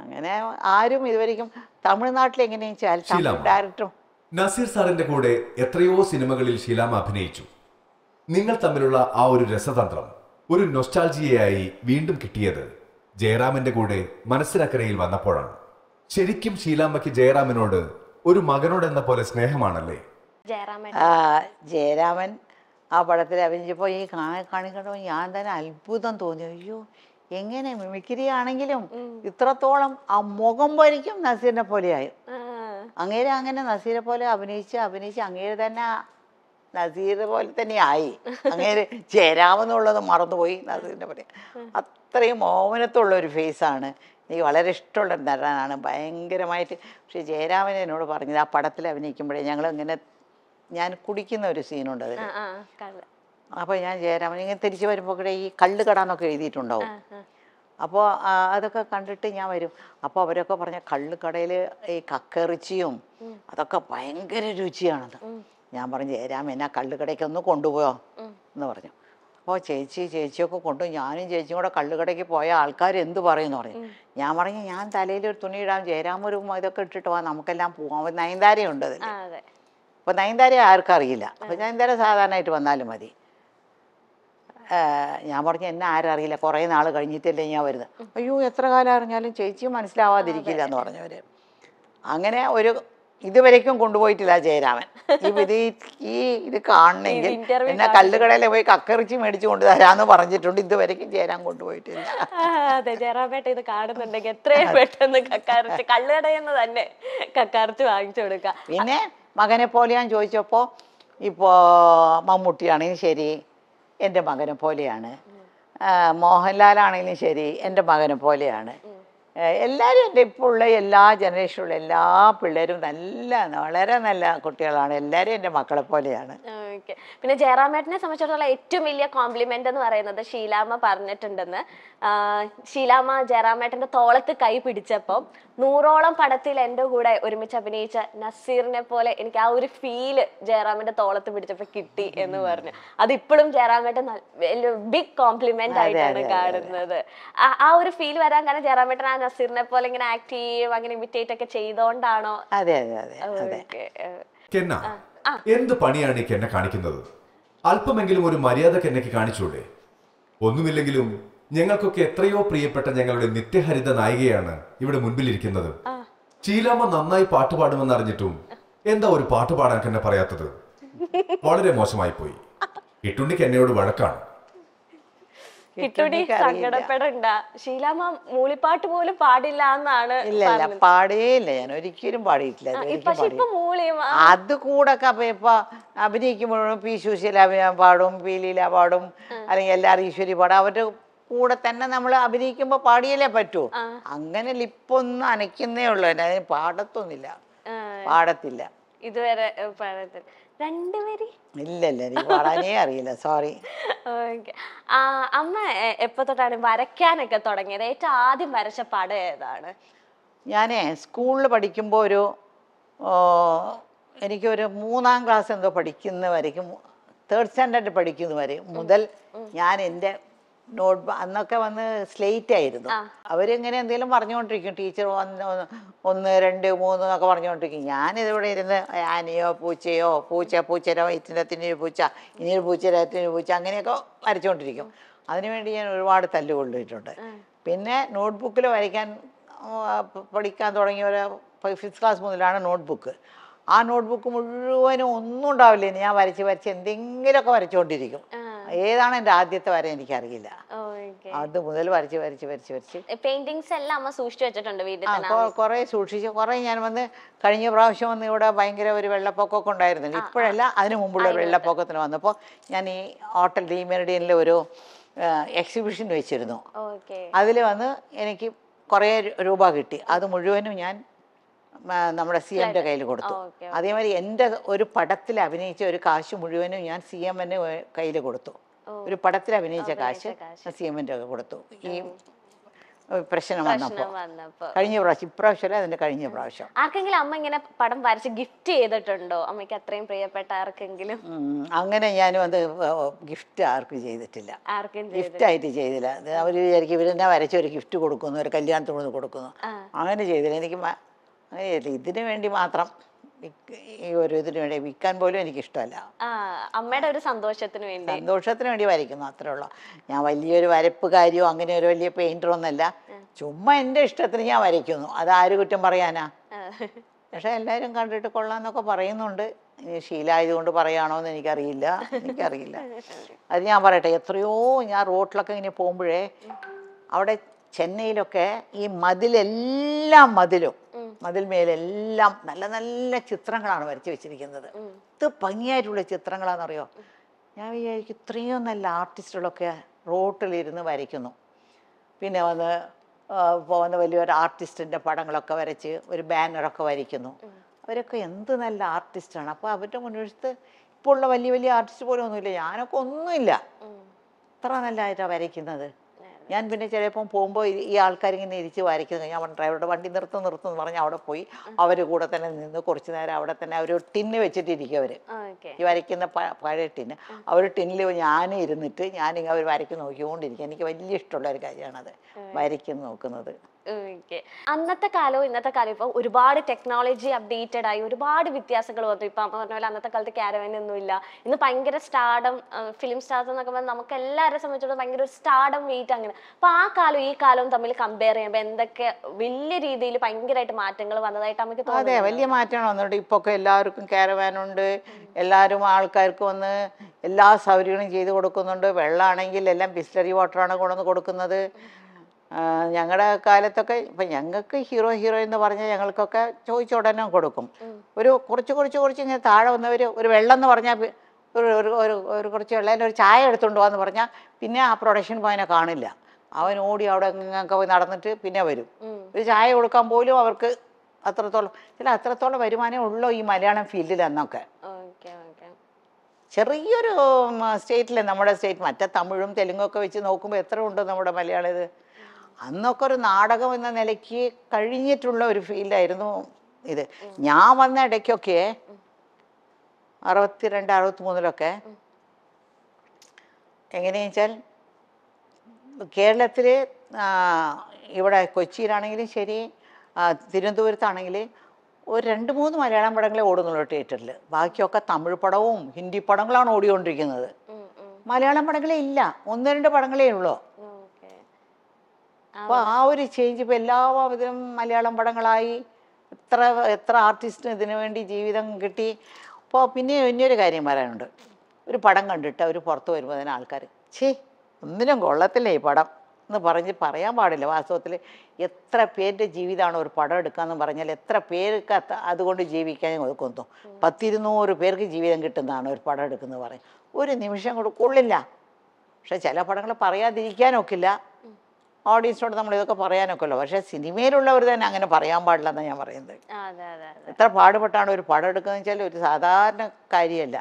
A: അങ്ങനെ ആരും ഇതുവരെയും തമിഴ്നാട്ടിൽ എങ്ങനെയാ ഡയറക്ടറും
B: നസീർ സാറിന്റെ കൂടെ എത്രയോ സിനിമകളിൽ ഷീലാമ അഭിനയിച്ചു നിങ്ങൾ തമ്മിലുള്ള ആ ഒരു രസതന്ത്രം ഒരു നൊസ്റ്റാൾജിയായി വീണ്ടും കിട്ടിയത് ജയറാമിന്റെ കൂടെ മനസ്സിനക്കരയിൽ വന്നപ്പോഴാണ് ശരിക്കും ഷീലാമ്മയ്ക്ക് ജയറാമിനോട് ഒരു മകനോട് എന്ന പോലെ സ്നേഹമാണല്ലേ
A: ജയരാമൻ ആ പടത്തിൽ അഭിനയിച്ചപ്പോൾ ഈ കാണിക്കണോ ഞാൻ തന്നെ അത്ഭുതം തോന്നി അയ്യോ എങ്ങനെ മിമിക്രി ആണെങ്കിലും ഇത്രത്തോളം ആ മുഖം വരിക്കും നസീറിനെ പോലെയായി അങ്ങേരെ അങ്ങനെ നസീറെ പോലെ അഭിനയിച്ച് അഭിനയിച്ച് അങ്ങേര് തന്നെ നസീർ പോലെ തന്നെ ആയി അങ്ങേര് ചേരാമെന്നുള്ളത് മറന്നുപോയി നസീറിന്റെ പോലെ അത്രയും മോമനത്തുള്ള ഒരു ഫേസാണ് എനിക്ക് വളരെ ഇഷ്ടമുള്ള നടനാണ് ഭയങ്കരമായിട്ട് പക്ഷെ ജയരാമൻ എന്നോട് പറഞ്ഞത് ആ പടത്തിൽ അഭിനയിക്കുമ്പോഴേ ഞങ്ങൾ ഇങ്ങനെ ഞാൻ കുടിക്കുന്ന ഒരു സീനുണ്ട് അതിൽ അപ്പോൾ ഞാൻ ജയരാമൻ ഇങ്ങനെ തിരിച്ചു കൂടെ ഈ കള്ള് കടാന്നൊക്കെ എഴുതിയിട്ടുണ്ടാവും അപ്പോൾ അതൊക്കെ കണ്ടിട്ട് ഞാൻ വരും അപ്പോൾ അവരൊക്കെ പറഞ്ഞ കള്ളുകടയിൽ ഈ കക്കറിച്ചിയും അതൊക്കെ ഭയങ്കര രുചിയാണത് ഞാൻ പറഞ്ഞു ജയരാമൻ എന്നാ ഒന്ന് കൊണ്ടുപോയോ എന്ന് പറഞ്ഞു അപ്പോൾ ചേച്ചി ചേച്ചിയൊക്കെ കൊണ്ടു ഞാനും ചേച്ചിയും കൂടെ കള്ളുകടയ്ക്ക് പോയ ആൾക്കാർ എന്ത് എന്ന് പറഞ്ഞു ഞാൻ പറഞ്ഞു ഞാൻ തലയിൽ ഒരു തുണി ഇടാം ജയരാമ ഒരു ഇതൊക്കെ ഇട്ടിട്ട് പോവാം നമുക്കെല്ലാം പോവാം നയൻതാരയുണ്ട് അതിൽ അപ്പോൾ നയൻതാര ആർക്കറിയില്ല അറിയില്ല അപ്പോൾ നയൻതാര സാധാരണയായിട്ട് വന്നാലും മതി ഞാൻ പറഞ്ഞു എന്നെ ആരറിയില്ല കുറേ നാൾ കഴിഞ്ഞിട്ടല്ലേ ഞാൻ വരുന്നത് അയ്യോ എത്ര കാലം അറിഞ്ഞാലും ചേച്ചി മനസ്സിലാവാതിരിക്കില്ല എന്ന് പറഞ്ഞവർ അങ്ങനെ ഒരു ഇതുവരേക്കും കൊണ്ടുപോയിട്ടില്ല ജയരാമൻ ഈ ഇത് ഈ ഇത് കാണണമെങ്കിൽ പിന്നെ കല്ലുകടയിൽ പോയി കക്കറിച്ച് മേടിച്ചു കൊണ്ടുതരാന്ന് പറഞ്ഞിട്ടുണ്ട് ഇതുവരേക്കും ജയരാം കൊണ്ടുപോയിട്ടില്ല
B: അതെ ജയറാമേട്ട ഇത് കാണുന്നുണ്ടെങ്കിൽ എത്രയും പെട്ടെന്ന് കക്കാറിച്ച് കല്ലുകടയിൽ തന്നെ കക്കാറിച്ച് വാങ്ങിച്ചു പിന്നെ
A: മകനെ പോലെ ഞാൻ ചോദിച്ചപ്പോ ഇപ്പോ മമ്മൂട്ടിയാണെങ്കിൽ ശരി എൻ്റെ മകനെ പോലെയാണ് മോഹൻലാലാണെങ്കിലും ശരി എൻ്റെ മകനെ പോലെയാണ് എല്ലാവരും എൻ്റെ ഇപ്പോൾ ഉള്ള എല്ലാ ജനറേഷനിലുള്ള എല്ലാ പിള്ളേരും നല്ല വളരെ നല്ല കുട്ടികളാണ് എല്ലാവരും എൻ്റെ മക്കളെ പോലെയാണ്
B: പിന്നെ ജയറാമേട്ടനെ സംബന്ധിച്ചിടത്തോളം ഏറ്റവും വലിയ കോംപ്ലിമെന്റ് എന്ന് പറയുന്നത് ഷീലാമ്മ പറഞ്ഞിട്ടുണ്ടെന്ന് ഷീലാമ്മ ജയറാമേട്ടന്റെ തോളത്ത് കൈ പിടിച്ചപ്പോൾ നൂറോളം പടത്തിൽ എൻ്റെ കൂടെ ഒരുമിച്ച് അഭിനയിച്ച നസീറിനെ പോലെ എനിക്ക് ആ ഒരു ഫീല് ജയറാമിന്റെ തോളത്ത് പിടിച്ചപ്പോൾ കിട്ടി എന്ന് പറഞ്ഞു അതിപ്പോഴും ജയറാമേട്ടൻ ബിഗ് കോംപ്ലിമെന്റ് ആയിട്ടാണ് കാണുന്നത് ആ ഒരു ഫീൽ വരാൻ കാരണം ജയറാമേട്ടൻ ആ നസീറിനെ പോലെ ഇങ്ങനെ ആക്ട് ചെയ്യും അങ്ങനെ ഇമിറ്റേറ്റ് ഒക്കെ ചെയ്തോണ്ടാണോ അതെ അതെ അതെ എന്ത് പണിയാണ് എന്നെ കാണിക്കുന്നത് അല്പമെങ്കിലും ഒരു മര്യാദ കെന്നയ്ക്ക് കാണിച്ചൂടെ ഒന്നുമില്ലെങ്കിലും ഞങ്ങൾക്കൊക്കെ എത്രയോ പ്രിയപ്പെട്ട ഞങ്ങളുടെ നിത്യഹരിത നായികയാണ് ഇവിടെ മുൻപിലിരിക്കുന്നത് ചീലാമ്മ നന്നായി പാട്ട് പാടുമെന്ന് അറിഞ്ഞിട്ടും എന്താ ഒരു പാട്ട് പാടാൻ എന്നെ പറയാത്തത് വളരെ മോശമായി പോയി ഇട്ടുണ്ടിക്ക് എന്നോട് വഴക്കാണ് കിട്ടുടി സങ്കടപ്പെടണ്ട ശീലാമ്മ മൂളിപ്പാട്ട് പോലും പാടില്ല എന്നാണ് ഇല്ല പാടേയില്ല ഞാൻ ഒരിക്കലും
A: പാടിയിട്ടില്ല അത് കൂടെ അപ്പൊ ഇപ്പൊ അഭിനയിക്കുമ്പോഴും പി സുശീല പാടും പി ലീല പാടും അല്ലെങ്കിൽ എല്ലാവരും ഈശ്വരി പാടും അവരുടെ കൂടെ തന്നെ നമ്മൾ അഭിനയിക്കുമ്പോ പാടിയല്ലേ പറ്റൂ അങ്ങനെ ലിപ്പൊന്നും അനക്കുന്നേ ഉള്ളൂ അതിന് പാടത്തൊന്നുമില്ല പാടത്തില്ല
B: ഇതുവരെ പാടത്തില്ല രണ്ട് വരി
A: ഇല്ലല്ല എനിക്ക് അറിയില്ല സോറി
B: അമ്മ എപ്പോ തൊട്ടാണ് വരയ്ക്കാനൊക്കെ തുടങ്ങിയത് ഏറ്റവും ആദ്യം വരച്ച പടം ഏതാണ്
A: ഞാൻ സ്കൂളിൽ പഠിക്കുമ്പോൾ ഒരു എനിക്കൊരു മൂന്നാം ക്ലാസ് എന്തോ പഠിക്കുന്ന വരയ്ക്കും തേർഡ് സ്റ്റാൻഡേർഡ് പഠിക്കുന്ന വരെ മുതൽ ഞാൻ എൻ്റെ നോട്ട് അന്നൊക്കെ വന്ന് സ്ലേറ്റ് ആയിരുന്നു അവരിങ്ങനെ എന്തെങ്കിലും പറഞ്ഞുകൊണ്ടിരിക്കും ടീച്ചർ ഒന്ന് ഒന്ന് രണ്ട് മൂന്ന് എന്നൊക്കെ പറഞ്ഞുകൊണ്ടിരിക്കും ഇതിവിടെ ഇരുന്ന് ആനയോ പൂച്ചയോ പൂച്ച പൂച്ചരോ ഇത്തിനത്തിന് പൂച്ച ഇനിയൊരു പൂച്ചരത്തിന് പൂച്ച അങ്ങനെയൊക്കെ വരച്ചുകൊണ്ടിരിക്കും അതിനുവേണ്ടി ഞാൻ ഒരുപാട് തല്ലുകൊള്ളിട്ടുണ്ട് പിന്നെ നോട്ട്ബുക്കിൽ വരയ്ക്കാൻ പഠിക്കാൻ തുടങ്ങിയവർ ഫിഫ്ത് ക്ലാസ് മുതലാണ് നോട്ട്ബുക്ക് ആ നോട്ട്ബുക്ക് മുഴുവനും ഒന്നും ഉണ്ടാവില്ല ഞാൻ വരച്ച് വരച്ച് എന്തെങ്കിലുമൊക്കെ വരച്ചുകൊണ്ടിരിക്കും ഏതാണ് എൻ്റെ ആദ്യത്തെ വര അറിയില്ല അത് മുതൽ വരച്ച് വരച്ച് വരച്ച് വരച്ച്
B: പെയിന്റിങ്സ് എല്ലാം അമ്മ സൂക്ഷിച്ചു വെച്ചിട്ടുണ്ട് വീട്ടിൽ
A: കുറേ സൂക്ഷിച്ച് കുറേ ഞാൻ വന്ന് കഴിഞ്ഞ പ്രാവശ്യം വന്ന് ഇവിടെ ഭയങ്കര ഒരു വെള്ളപ്പൊക്കമൊക്കെ ഉണ്ടായിരുന്നില്ല ഇപ്പോഴല്ല അതിനു മുമ്പുള്ള വെള്ളപ്പൊക്കത്തിന് വന്നപ്പോൾ ഞാൻ ഈ ഹോട്ടൽ ഡീമേഡിയനിലെ ഒരു എക്സിബിഷൻ വെച്ചിരുന്നു അതിൽ വന്ന് എനിക്ക് കുറേ രൂപ കിട്ടി അത് മുഴുവനും ഞാൻ നമ്മുടെ സി എമ്മിന്റെ കയ്യിൽ കൊടുത്തു അതേമാതിരി എന്റെ ഒരു പടത്തിൽ അഭിനയിച്ച ഒരു കാശ് മുഴുവനും ഞാൻ സി എമ്മിൻ്റെ കയ്യിൽ കൊടുത്തു ഒരു പടത്തിൽ അഭിനയിച്ച കാശ് സി എമ്മിന്റെ കൊടുത്തു ഈ പ്രശ്നം വന്നപ്പോൾ കഴിഞ്ഞ പ്രാവശ്യം ഇപ്രാവശ്യം അതിന്റെ കഴിഞ്ഞ പ്രാവശ്യം
B: ആർക്കെങ്കിലും അമ്മ ഇങ്ങനെ പടം വരച്ച് ഗിഫ്റ്റ് ചെയ്തിട്ടുണ്ടോ അമ്മയ്ക്ക് അത്രയും പ്രിയപ്പെട്ട ആർക്കെങ്കിലും
A: അങ്ങനെ ഞാനും അത് ഗിഫ്റ്റ് ആർക്കും ചെയ്തിട്ടില്ല ഗിഫ്റ്റ് ആയിട്ട് ചെയ്തില്ല അവര് വിചാരിക്കും ഇവരെന്നെ വരച്ച് ഒരു ഗിഫ്റ്റ് കൊടുക്കുന്നു ഒരു കല്യാണത്തിന് കൊടുക്കുന്നു അങ്ങനെ ചെയ്തില്ല എനിക്ക് അങ്ങനെയല്ല ഇതിനു വേണ്ടി മാത്രം ഈ ഒരു ഇതിനു വേണ്ടി വിൽക്കാൻ പോലും എനിക്കിഷ്ടമല്ല
B: അമ്മയുടെ ഒരു സന്തോഷത്തിന് വേണ്ടി
A: സന്തോഷത്തിന് വേണ്ടി വരയ്ക്കുന്നു അത്രേ ഉള്ളൂ ഞാൻ വലിയൊരു വരപ്പുകാരിയോ അങ്ങനെ ഒരു വലിയ പെയിന്ററോ ഒന്നല്ല ചുമ്മാ എൻ്റെ ഇഷ്ടത്തിന് ഞാൻ വരയ്ക്കുന്നു അത് ആര് കുറ്റം പറയാനാ പക്ഷെ എല്ലാവരും കണ്ടിട്ട് കൊള്ളാന്നൊക്കെ പറയുന്നുണ്ട് ശീലമായതുകൊണ്ട് പറയാണോ എന്ന് എനിക്കറിയില്ല എനിക്കറിയില്ല അത് ഞാൻ പറയട്ടെ എത്രയോ ഞാൻ റോട്ടിലൊക്കെ ഇങ്ങനെ പോകുമ്പോഴേ അവിടെ ചെന്നൈയിലൊക്കെ ഈ മതിലെല്ലാം മതിലും അതിൽ മേലെല്ലാം നല്ല നല്ല ചിത്രങ്ങളാണ് വരച്ച് വെച്ചിരിക്കുന്നത് ഇത് ഭംഗിയായിട്ടുള്ള ചിത്രങ്ങളാണെന്നറിയോ ഞാൻ വിചാരിക്കും ഇത്രയും നല്ല ആർട്ടിസ്റ്റുകളൊക്കെ റോട്ടിലിരുന്ന് വരയ്ക്കുന്നു പിന്നെ വന്ന് പോകുന്ന വലിയൊരു ആർട്ടിസ്റ്റിൻ്റെ പടങ്ങളൊക്കെ വരച്ച് ഒരു ബാനറൊക്കെ വരയ്ക്കുന്നു അവരൊക്കെ എന്ത് നല്ല ആർട്ടിസ്റ്റാണ് അപ്പോൾ അവരുടെ മുന്നിലത്ത് ഇപ്പോൾ ഉള്ള വലിയ വലിയ ആർട്ടിസ്റ്റ് പോലും ഒന്നുമില്ല ഞാനൊക്കെ ഒന്നുമില്ല ഇത്ര നല്ലതായിട്ടാണ് വരയ്ക്കുന്നത് ഞാൻ പിന്നെ ചിലപ്പം പോകുമ്പോൾ ഈ ആൾക്കാരിങ്ങനെ ഇരിച്ച് വരയ്ക്കുന്നത് ഞാൻ ഡ്രൈവറുടെ വണ്ടി നിർത്തും നിർത്തും എന്ന് പറഞ്ഞ് അവിടെ പോയി അവർ കൂടെ തന്നെ നിന്ന് കുറച്ച് നേരം അവിടെ തന്നെ അവർ ടിന്ന് വെച്ചിട്ടിരിക്കും അവർ ഈ വരയ്ക്കുന്ന പഴയ ടിന്ന് അവർ ടിന്നിൽ ഞാൻ ഇരുന്നിട്ട് ഞാനിങ്ങനെ അവർ വരയ്ക്കു നോക്കിക്കൊണ്ടിരിക്കും എനിക്ക് വലിയ ഇഷ്ടമുള്ള ഒരു കാര്യമാണത് വരയ്ക്കുന്ന നോക്കുന്നത്
B: ഓക്കെ അന്നത്തെ കാലവും ഇന്നത്തെ കാലവും ഇപ്പൊ ഒരുപാട് ടെക്നോളജി അപ്ഡേറ്റഡ് ആയി ഒരുപാട് വ്യത്യാസങ്ങൾ വന്നു ഇപ്പൊ അമ്മ പറഞ്ഞ പോലെ അന്നത്തെ കാലത്ത് കാരവൻ ഒന്നും ഇല്ല ഇന്ന് ഭയങ്കര സ്റ്റാർഡം ഫിലിം സ്റ്റാർസ് എന്നൊക്കെ പറഞ്ഞാൽ നമുക്ക് എല്ലാവരെ സംബന്ധിച്ചിടത്തോളം ഭയങ്കര ഒരു സ്റ്റാർഡം വെയിറ്റ് അങ്ങനെ അപ്പൊ ആ കാലവും ഈ കാലവും തമ്മിൽ കമ്പയർ ചെയ്യുമ്പോൾ എന്തൊക്കെ വലിയ രീതിയിൽ ഭയങ്കരമായിട്ട് മാറ്റങ്ങൾ വന്നതായിട്ട് നമുക്ക് അതെ വലിയ
A: മാറ്റമാണ് വന്നിട്ട് ഇപ്പൊ ഒക്കെ എല്ലാവർക്കും കാരവാനുണ്ട് എല്ലാവരും ആൾക്കാർക്ക് വന്ന് എല്ലാ സൗകര്യങ്ങളും ചെയ്തു കൊടുക്കുന്നുണ്ട് വെള്ളമാണെങ്കിൽ എല്ലാം ബിസ്ലറി വാട്ടറാണ് കൊണ്ടുവന്ന് കൊടുക്കുന്നത് ഞങ്ങളുടെ കാലത്തൊക്കെ ഇപ്പം ഞങ്ങൾക്ക് ഹീറോ ഹീറോ എന്ന് പറഞ്ഞാൽ ഞങ്ങൾക്കൊക്കെ ചോദിച്ച ഉടനെ കൊടുക്കും ഒരു കുറച്ച് കുറച്ച് കുറച്ച് ഇങ്ങനെ താഴെ വന്നവർ ഒരു വെള്ളം എന്ന് പറഞ്ഞാൽ ഒരു ഒരു ഒരു ഒരു കുറച്ച് വെള്ളം ഒരു ചായ എടുത്തുകൊണ്ട് പോകാന്ന് പറഞ്ഞാൽ പിന്നെ ആ പ്രൊഡക്ഷൻ പോയനെ കാണില്ല അവൻ ഓടി അവിടെ ഇങ്ങനെ പോയി നടന്നിട്ട് പിന്നെ വരും ഒരു ചായ കൊടുക്കാൻ പോലും അവർക്ക് അത്രത്തോളം ചില അത്രത്തോളം വരുമാനം ഉള്ളൂ ഈ മലയാളം ഫീൽഡിൽ എന്നൊക്കെ ചെറിയൊരു സ്റ്റേറ്റിലെ നമ്മുടെ സ്റ്റേറ്റ് മറ്റേ തമിഴും തെലുങ്കൊക്കെ വെച്ച് നോക്കുമ്പോൾ എത്ര ഉണ്ട് നമ്മുടെ മലയാളം ഇത് അന്നൊക്കെ ഒരു നാടകം എന്ന നിലയ്ക്ക് കഴിഞ്ഞിട്ടുള്ള ഒരു ഫീൽഡായിരുന്നു ഇത് ഞാൻ വന്ന ഇടയ്ക്കൊക്കെ അറുപത്തിരണ്ട് അറുപത്തി മൂന്നിലൊക്കെ എങ്ങനെയാ വെച്ചാൽ കേരളത്തിൽ ഇവിടെ കൊച്ചിയിലാണെങ്കിലും ശരി തിരുവനന്തപുരത്താണെങ്കിൽ ഒരു രണ്ട് മൂന്ന് മലയാളം പടങ്ങളെ ഓടുന്നുള്ളൂ തിയേറ്ററിൽ ബാക്കിയൊക്കെ തമിഴ് പടവും ഹിന്ദി പടങ്ങളാണ് ഓടിക്കൊണ്ടിരിക്കുന്നത് മലയാളം പടങ്ങളെ ഇല്ല ഒന്ന് രണ്ട് പടങ്ങളേ ഉള്ളൂ അപ്പോൾ ആ ഒരു ചേഞ്ച് ഇപ്പോൾ എല്ലാവിധം മലയാളം പടങ്ങളായി എത്ര എത്ര ആർട്ടിസ്റ്റിനും ഇതിനു വേണ്ടി ജീവിതം കിട്ടി അപ്പോൾ പിന്നെ ഇനിയൊരു കാര്യം പറയാനുണ്ട് ഒരു പടം കണ്ടിട്ട് അവർ പുറത്ത് വരുമ്പോൾ തന്നെ ആൾക്കാർ ഛേ ഒന്നിനും കൊള്ളത്തില്ല ഈ പടം എന്ന് പറഞ്ഞ് പറയാൻ പാടില്ല വാസ്തവത്തിൽ എത്ര പേരുടെ ജീവിതമാണ് ഒരു പടം എടുക്കാന്ന് പറഞ്ഞാൽ എത്ര പേർക്ക് അതുകൊണ്ട് ജീവിക്കാൻ കൊടുക്കുന്നു പത്തിരുന്നൂറ് പേർക്ക് ജീവിതം കിട്ടുന്നതാണ് ഒരു പടം എടുക്കുന്നത് പറയും ഒരു നിമിഷം കൂടെ കൊള്ളില്ല പക്ഷെ ചില പടങ്ങൾ പറയാതിരിക്കാനൊക്കില്ല ഓഡിയൻസിനോട് നമ്മൾ ഇതൊക്കെ പറയാനൊക്കെയല്ലോ പക്ഷേ സിനിമയിലുള്ളവർ തന്നെ അങ്ങനെ പറയാൻ പാടില്ല ഞാൻ പറയുന്നത് എത്ര പാടുപെട്ടാണ് ഒരു പടം എടുക്കുന്നതെന്ന് വെച്ചാൽ ഒരു സാധാരണ കാര്യമല്ല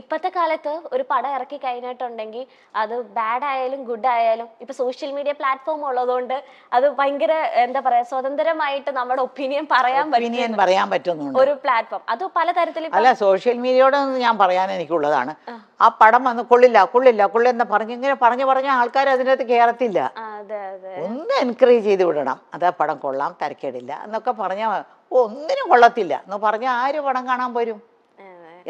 B: ഇപ്പത്തെ കാലത്ത് ഒരു പടം ഇറക്കി കഴിഞ്ഞിട്ടുണ്ടെങ്കിൽ അത് ബാഡ് ആയാലും ഗുഡ് ആയാലും ഇപ്പൊ സോഷ്യൽ മീഡിയ പ്ലാറ്റ്ഫോം ഉള്ളതുകൊണ്ട് അത് ഭയങ്കര എന്താ പറയാ സ്വതന്ത്രമായിട്ട് നമ്മുടെ ഒപ്പീനിയൻ പറയാൻ ഒപ്പീനിയൻ
A: പറയാൻ പറ്റുന്നു ഒരു
B: പ്ലാറ്റ്ഫോം അത് പലതരത്തിൽ അല്ല
A: സോഷ്യൽ മീഡിയയോട് ഞാൻ പറയാൻ എനിക്കുള്ളതാണ് ആ പടം വന്ന് കൊള്ളില്ല കൊള്ളില്ല കൊള്ളില്ല പറഞ്ഞ് ഇങ്ങനെ പറഞ്ഞു പറഞ്ഞ ആൾക്കാർ അതിനകത്ത് കേറത്തില്ല ഒന്ന് എൻകറേജ് ചെയ്ത് വിടണം അത് പടം കൊള്ളാം തരക്കേടില്ല എന്നൊക്കെ പറഞ്ഞാൽ ഒന്നിനും കൊള്ളത്തില്ല എന്ന് പറഞ്ഞാൽ ആര് പടം കാണാൻ വരും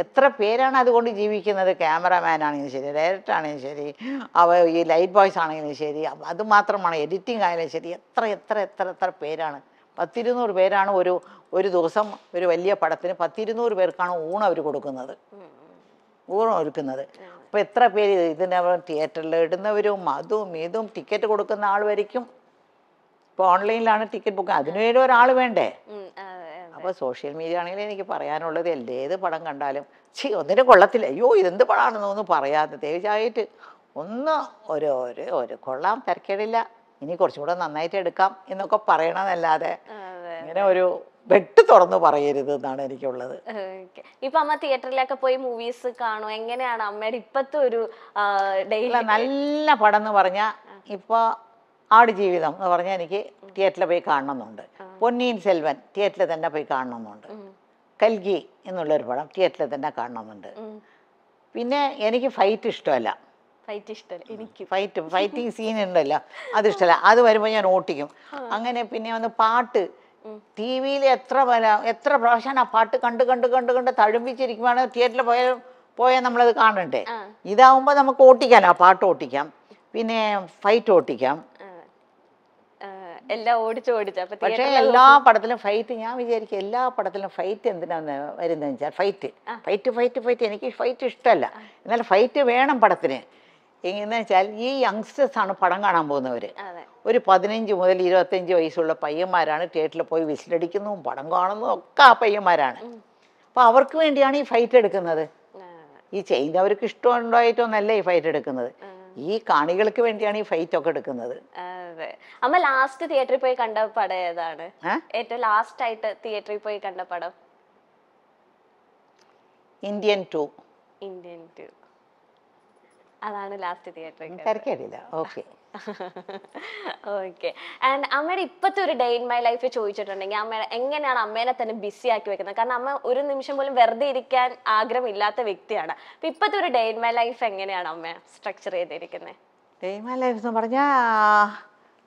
A: എത്ര പേരാണ് അതുകൊണ്ട് ജീവിക്കുന്നത് ക്യാമറാമാൻ ആണെങ്കിലും ശരി ഡയറക്ടർ ആണെങ്കിലും ശരി അവ ഈ ലൈറ്റ് ബോയ്സ് ആണെങ്കിലും ശരി അതുമാത്രമാണ് എഡിറ്റിംഗ് ആയാലും ശരി എത്ര എത്ര എത്ര എത്ര പേരാണ് പത്തിരുന്നൂറ് പേരാണ് ഒരു ഒരു ദിവസം ഒരു വലിയ പടത്തിന് പത്തിരുന്നൂറ് പേർക്കാണ് ഊണ് അവർ കൊടുക്കുന്നത് ഊണം ഒരുക്കുന്നത് അപ്പോൾ എത്ര പേര് ഇതിനെ തിയേറ്ററിൽ ഇടുന്നവരും അതും ഇതും ടിക്കറ്റ് കൊടുക്കുന്ന ആൾ വരയ്ക്കും ഇപ്പോൾ ഓൺലൈനിലാണ് ടിക്കറ്റ് ബുക്ക് അതിനുവേണ്ടി ഒരാൾ വേണ്ടേ അപ്പോൾ സോഷ്യൽ മീഡിയ ആണെങ്കിൽ എനിക്ക് പറയാനുള്ളത് ഏത് പടം കണ്ടാലും ചി ഒന്നിനും കൊള്ളത്തില്ല അയ്യോ ഇതെന്ത് പടമാണെന്നൊന്നും പറയാതെ തേജായിട്ട് ഒന്ന് ഒരു ഒരു ഒരു കൊള്ളാം തിരക്കേടില്ല ഇനി കുറച്ചും കൂടെ നന്നായിട്ട് എടുക്കാം എന്നൊക്കെ പറയണമെന്നല്ലാതെ ഇങ്ങനെ ഒരു വെട്ട് തുറന്നു പറയരുത് എന്നാണ് എനിക്കുള്ളത്
B: ഇപ്പൊ അമ്മ തിയേറ്ററിലൊക്കെ പോയി മൂവീസ് കാണും എങ്ങനെയാണ് അമ്മയുടെ ഇപ്പത്തെ ഒരു നല്ല പടം എന്ന് പറഞ്ഞ ഇപ്പൊ
A: ആടുജീവിതം എന്ന് പറഞ്ഞാൽ എനിക്ക് തിയേറ്ററിൽ പോയി കാണണമെന്നുണ്ട് പൊന്നീൻ സെൽവൻ തിയേറ്ററിൽ തന്നെ പോയി കാണണമെന്നുണ്ട് കൽഗി എന്നുള്ളൊരു പടം തിയേറ്ററിൽ തന്നെ കാണണമെന്നുണ്ട് പിന്നെ എനിക്ക് ഫൈറ്റ് ഇഷ്ടമല്ല
B: ഫൈറ്റ് ഇഷ്ടമല്ല എനിക്ക്
A: ഫൈറ്റ് ഫൈറ്റിംഗ് സീൻ ഉണ്ടല്ലോ അത് ഇഷ്ടമല്ല അത് വരുമ്പോൾ ഞാൻ ഓട്ടിക്കും അങ്ങനെ പിന്നെ ഒന്ന് പാട്ട് ടി വിയിൽ എത്ര എത്ര പ്രാവശ്യമാണ് ആ പാട്ട് കണ്ട് കണ്ട് കണ്ട് കണ്ട് തഴുമ്പിച്ചിരിക്കുവാണ് തിയേറ്ററിൽ പോയാൽ പോയാൽ നമ്മളത് കാണണ്ടേ ഇതാവുമ്പോൾ നമുക്ക് ഓട്ടിക്കാൻ ആ പാട്ട് ഓട്ടിക്കാം പിന്നെ ഫൈറ്റ് ഓട്ടിക്കാം
B: എല്ലാം ഓടിച്ചോടിച്ച പക്ഷേ എല്ലാ
A: പടത്തിലും ഫൈറ്റ് ഞാൻ വിചാരിക്കും എല്ലാ പടത്തിലും ഫൈറ്റ് എന്തിനാന്ന് വരുന്നത് വെച്ചാൽ ഫൈറ്റ് ഫൈറ്റ് ഫൈറ്റ് ഫൈറ്റ് എനിക്ക് ഫൈറ്റ് ഇഷ്ടമല്ല എന്നാലും ഫൈറ്റ് വേണം പടത്തിന് എങ്ങനെ വെച്ചാൽ ഈ ആണ് പടം കാണാൻ പോകുന്നവർ ഒരു പതിനഞ്ച് മുതൽ ഇരുപത്തഞ്ച് വയസ്സുള്ള പയ്യന്മാരാണ് തിയേറ്ററിൽ പോയി വിസിലടിക്കുന്നു പടം കാണുന്നു ഒക്കെ ആ പയ്യന്മാരാണ് അപ്പോൾ അവർക്ക് വേണ്ടിയാണ് ഈ ഫൈറ്റ് എടുക്കുന്നത് ഈ ചെയ്യുന്നത് അവർക്ക് ഇഷ്ടമുണ്ടായിട്ടൊന്നല്ല ഈ ഫൈറ്റ് എടുക്കുന്നത് ഈ കാണികൾക്ക് വേണ്ടിയാണ് ഈ ഫൈറ്റ് ഒക്കെ എടുക്കുന്നത്
B: അതെ അമ്മ ലാസ്റ്റ് തിയേറ്ററിൽ പോയി കണ്ട പടം ഏതാണ് ഏറ്റവും ലാസ്റ്റ് ആയിട്ട് തിയേറ്ററിൽ പോയി കണ്ട പടം ഇന്ത്യൻ ടു ഇന്ത്യൻ ടു അതാണ് ലാസ്റ്റ് തിയേറ്ററിൽ തിരക്കേടില്ല ഓക്കെ ഓക്കേ ആൻഡ് അമ്മയുടെ ഇപ്പോഴത്തെ ഒരു ഡേ ഇൻ മൈ ലൈഫ് ചോദിച്ചിട്ടുണ്ടെങ്കിൽ അമ്മ എങ്ങനെയാണ് അമ്മേനെ തന്നെ ബിസി ആക്കി വെക്കുന്നത് കാരണം അമ്മ ഒരു നിമിഷം പോലും വെറുതെ ഇരിക്കാൻ ആഗ്രഹമില്ലാത്ത വ്യക്തിയാണ് അപ്പം ഇപ്പോഴത്തെ ഒരു ഡേ ഇൻ മൈ ലൈഫ് എങ്ങനെയാണ് അമ്മ സ്ട്രക്ചർ ചെയ്തിരിക്കുന്നത്
A: ഡേ ഇൻ മൈ ലൈഫ് എന്ന് പറഞ്ഞാൽ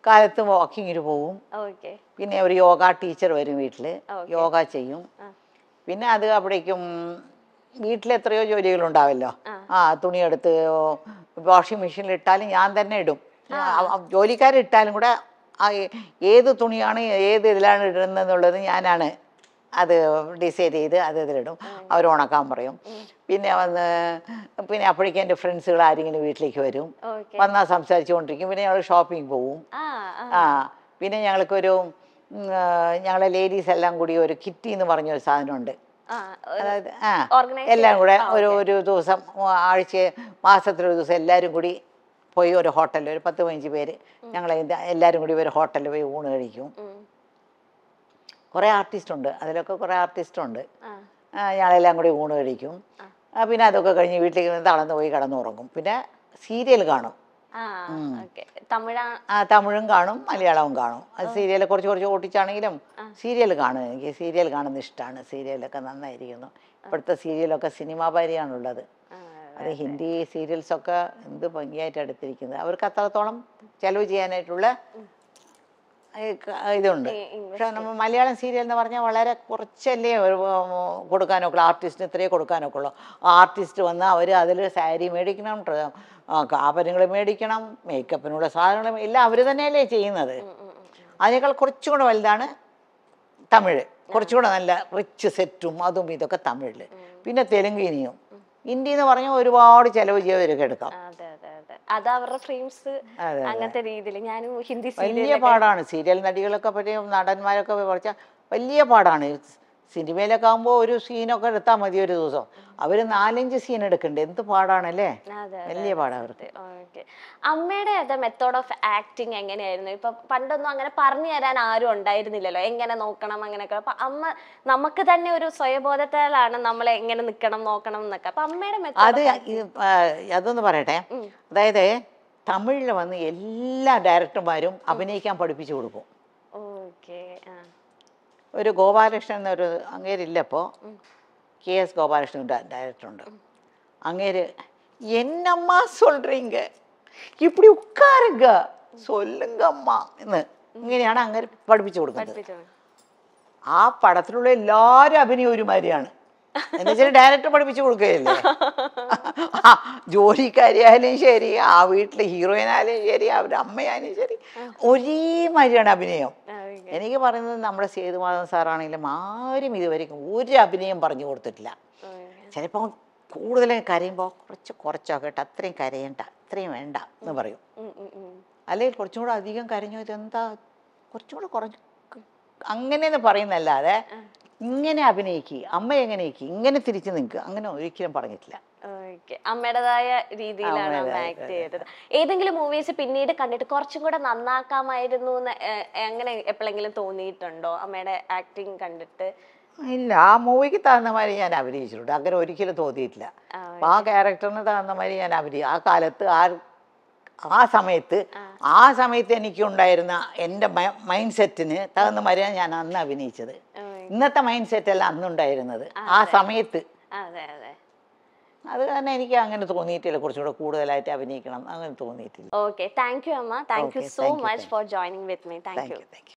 A: കാലത്ത് വാക്കിങ്ങിന് പോവും പിന്നെ ഒരു യോഗ ടീച്ചർ വരും വീട്ടില് യോഗ ചെയ്യും പിന്നെ അത് അവിടേക്കും വീട്ടിൽ എത്രയോ ജോലികളുണ്ടാവല്ലോ ആ തുണിയെടുത്ത് വാഷിംഗ് മെഷീനിൽ ഇട്ടാലും ഞാൻ തന്നെ ഇടും ജോലിക്കാരിട്ടാലും കൂടെ ഏത് തുണിയാണ് ഏത് ഇതിലാണ് ഇടുന്നത് എന്നുള്ളത് ഞാനാണ് അത് ഡിസൈഡ് ചെയ്ത് അത് ഇതിലിടും അവർ ഉണക്കാൻ പറയും പിന്നെ വന്ന് പിന്നെ അപ്പോഴേക്കും എന്റെ ഫ്രണ്ട്സുകൾ ആരെങ്കിലും വീട്ടിലേക്ക് വരും വന്നാൽ സംസാരിച്ചുകൊണ്ടിരിക്കും പിന്നെ ഞങ്ങൾ ഷോപ്പിംഗ് പോവും ആ പിന്നെ ഞങ്ങൾക്കൊരു ഞങ്ങളെ ലേഡീസ് എല്ലാം കൂടി ഒരു കിറ്റി എന്ന് ഒരു സാധനമുണ്ട്
C: അതായത് ആ എല്ലാം കൂടെ ഒരു
A: ഒരു ദിവസം ആഴ്ച മാസത്തിലൊരു ദിവസം എല്ലാവരും കൂടി പോയി ഒരു ഹോട്ടലിൽ ഒരു പത്ത് പതിനഞ്ച് പേര് ഞങ്ങൾ എല്ലാവരും കൂടി ഒരു ഹോട്ടലിൽ പോയി ഊണ് കഴിക്കും കുറേ ആർട്ടിസ്റ്റ് ഉണ്ട് അതിലൊക്കെ കുറേ ആർട്ടിസ്റ്റ് ഉണ്ട് ഞങ്ങളെല്ലാം കൂടി ഊണ് കഴിക്കും പിന്നെ അതൊക്കെ കഴിഞ്ഞ് വീട്ടിലേക്ക് തളർന്ന് പോയി കിടന്നുറങ്ങും പിന്നെ സീരിയൽ കാണും ആ തമിഴും കാണും മലയാളവും കാണും അത് സീരിയൽ കുറച്ച് കുറച്ച് ഓട്ടിച്ചാണെങ്കിലും സീരിയൽ കാണും എനിക്ക് സീരിയൽ കാണുന്ന ഇഷ്ടമാണ് സീരിയലൊക്കെ നന്നായിരിക്കുന്നു ഇപ്പോഴത്തെ സീരിയലൊക്കെ സിനിമാ ഭാര്യയാണുള്ളത് അത് ഹിന്ദി സീരിയൽസൊക്കെ എന്ത് ഭംഗിയായിട്ട് എടുത്തിരിക്കുന്നത് അവർക്ക് അത്രത്തോളം ചെലവ് ചെയ്യാനായിട്ടുള്ള ഇതുണ്ട് പക്ഷെ നമ്മൾ മലയാളം സീരിയൽ എന്ന് പറഞ്ഞാൽ വളരെ കുറച്ചല്ലേ കൊടുക്കാനൊക്കെ ആർട്ടിസ്റ്റിന് ഇത്രയേ കൊടുക്കാനൊക്കെ ഉള്ളൂ ആർട്ടിസ്റ്റ് വന്ന് അവർ അതിൽ സാരി മേടിക്കണം ആഭരണങ്ങൾ മേടിക്കണം മേക്കപ്പിനുള്ള സാധനങ്ങൾ എല്ലാം അവർ തന്നെയല്ലേ ചെയ്യുന്നത് അതിനേക്കാൾ കുറച്ചും കൂടെ വലുതാണ് തമിഴ് കുറച്ചുകൂടെ നല്ല റിച്ച് സെറ്റും അതും ഇതൊക്കെ തമിഴിൽ പിന്നെ തെലുങ്കിനിയും ഇന്ത്യ എന്ന് പറഞ്ഞാൽ ഒരുപാട് ചെലവ് ചെയ്തവരൊക്കെ എടുക്കാം
B: അത് അവരുടെ ഫ്രെയിംസ് അങ്ങനത്തെ രീതിയിൽ ഞാനും ഹിന്ദി വലിയ പാടാണ്
A: സീരിയൽ നടികളൊക്കെ പറ്റിയ നടന്മാരൊക്കെ കുറച്ച വലിയ പാടാണ് സിനിമയിലൊക്കെ ആകുമ്പോൾ ഒരു സീനൊക്കെ എടുത്താൽ മതി ഒരു ദിവസം അവര് നാലഞ്ച് സീൻ എടുക്കണ്ടേ എന്ത് പാടാണല്ലേ വലിയ പാടാവർക്ക്
B: അമ്മയുടെ മെത്തേഡ് ഓഫ് ആക്ടിങ് എങ്ങനെയായിരുന്നു ഇപ്പൊ പണ്ടൊന്നും അങ്ങനെ പറഞ്ഞു തരാൻ ആരും ഉണ്ടായിരുന്നില്ലല്ലോ എങ്ങനെ നോക്കണം അങ്ങനെയൊക്കെ അപ്പൊ അമ്മ നമുക്ക് തന്നെ ഒരു സ്വയബോധത്തിലാണ് നമ്മൾ എങ്ങനെ നിൽക്കണം നോക്കണം എന്നൊക്കെ അപ്പൊ അമ്മയുടെ അത്
A: അതൊന്ന് പറയട്ടെ അതായത് തമിഴിൽ വന്ന് എല്ലാ ഡയറക്ടർമാരും അഭിനയിക്കാൻ പഠിപ്പിച്ചു കൊടുക്കും ഓക്കെ ഒരു ഗോപാലകൃഷ്ണൻ എന്നൊരു അങ്ങേരില്ലപ്പോൾ കെ എസ് ഗോപാലകൃഷ്ണൻ ഡയറക്ടറുണ്ട് അങ്ങേര് എന്നമ്മ சொல்றீங்க இப்படி உட்காருங்க സൊല്ലുങ്കമ്മ എന്ന് ഇങ്ങനെയാണ് അങ്ങനെ പഠിപ്പിച്ചു കൊടുക്കുന്നത് ആ പടത്തിലുള്ള എല്ലാവരും അഭിനയം ഒരുമാതിരിയാണ് എന്നുവെച്ചാൽ ഡയറക്ടർ പഠിപ്പിച്ചു കൊടുക്കുകയല്ലേ ജോലിക്കാരിയായാലും ശരി ആ വീട്ടിലെ ഹീറോയിനായാലും ശരി അവരുടെ അമ്മയായാലും ശരി ഒരേ മാതിരിയാണ് അഭിനയം എനിക്ക് പറയുന്നത് നമ്മുടെ സേതുമാധവൻ സാറാണെങ്കിലും ആരും ഇതുവരെയും ഒരു അഭിനയം പറഞ്ഞു കൊടുത്തിട്ടില്ല ചിലപ്പോൾ കൂടുതലും കരയുമ്പോൾ കുറച്ച് കുറച്ചോ കേട്ടോ അത്രയും കരയണ്ട ഇത്രയും വേണ്ട എന്ന് പറയും അല്ലെങ്കിൽ കുറച്ചും കൂടെ അധികം കരഞ്ഞു ഇതെന്താ കുറച്ചും കൂടെ കുറഞ്ഞു അങ്ങനെയെന്ന് പറയുന്നല്ലാതെ ഇങ്ങനെ അഭിനയിക്കുക അമ്മ എങ്ങനെയൊക്കെ ഇങ്ങനെ തിരിച്ചു നിൽക്കുക അങ്ങനെ ഒരിക്കലും പറഞ്ഞിട്ടില്ല
B: അമ്മയുടേതായ രീതിയിലാണ് ആക്ട് ചെയ്തത് ഏതെങ്കിലും മൂവീസ് പിന്നീട് കണ്ടിട്ട് കുറച്ചും കൂടെ നന്നാക്കാമായിരുന്നു എന്ന് അങ്ങനെ എപ്പോഴെങ്കിലും തോന്നിയിട്ടുണ്ടോ അമ്മയുടെ ആക്ടിങ് കണ്ടിട്ട്
A: ഇല്ല ആ മൂവിക്ക് തകുന്ന മാതിരി ഞാൻ അഭിനയിച്ചിട്ടുണ്ട് അങ്ങനെ ഒരിക്കലും തോന്നിയിട്ടില്ല ആ ക്യാരക്ടറിന് തകുന്ന മാതിരി ഞാൻ അഭിനയി ആ കാലത്ത് ആ ആ സമയത്ത് ആ സമയത്ത് എനിക്കുണ്ടായിരുന്ന എൻ്റെ മൈൻഡ് സെറ്റിന് തകുന്ന മാതിരിയാണ് ഞാൻ അന്ന് അഭിനയിച്ചത് ഇന്നത്തെ മൈൻഡ് സെറ്റ് അല്ല അന്നുണ്ടായിരുന്നത് ആ സമയത്ത് അത് തന്നെ എനിക്ക് അങ്ങനെ തോന്നിയിട്ടില്ല കുറച്ചുകൂടെ കൂടുതലായിട്ട് അഭിനയിക്കണം അങ്ങനെ തോന്നിയിട്ടില്ല
B: ഓക്കെ താങ്ക് യു അമ്മ thank you so much for joining with me thank you
A: thank U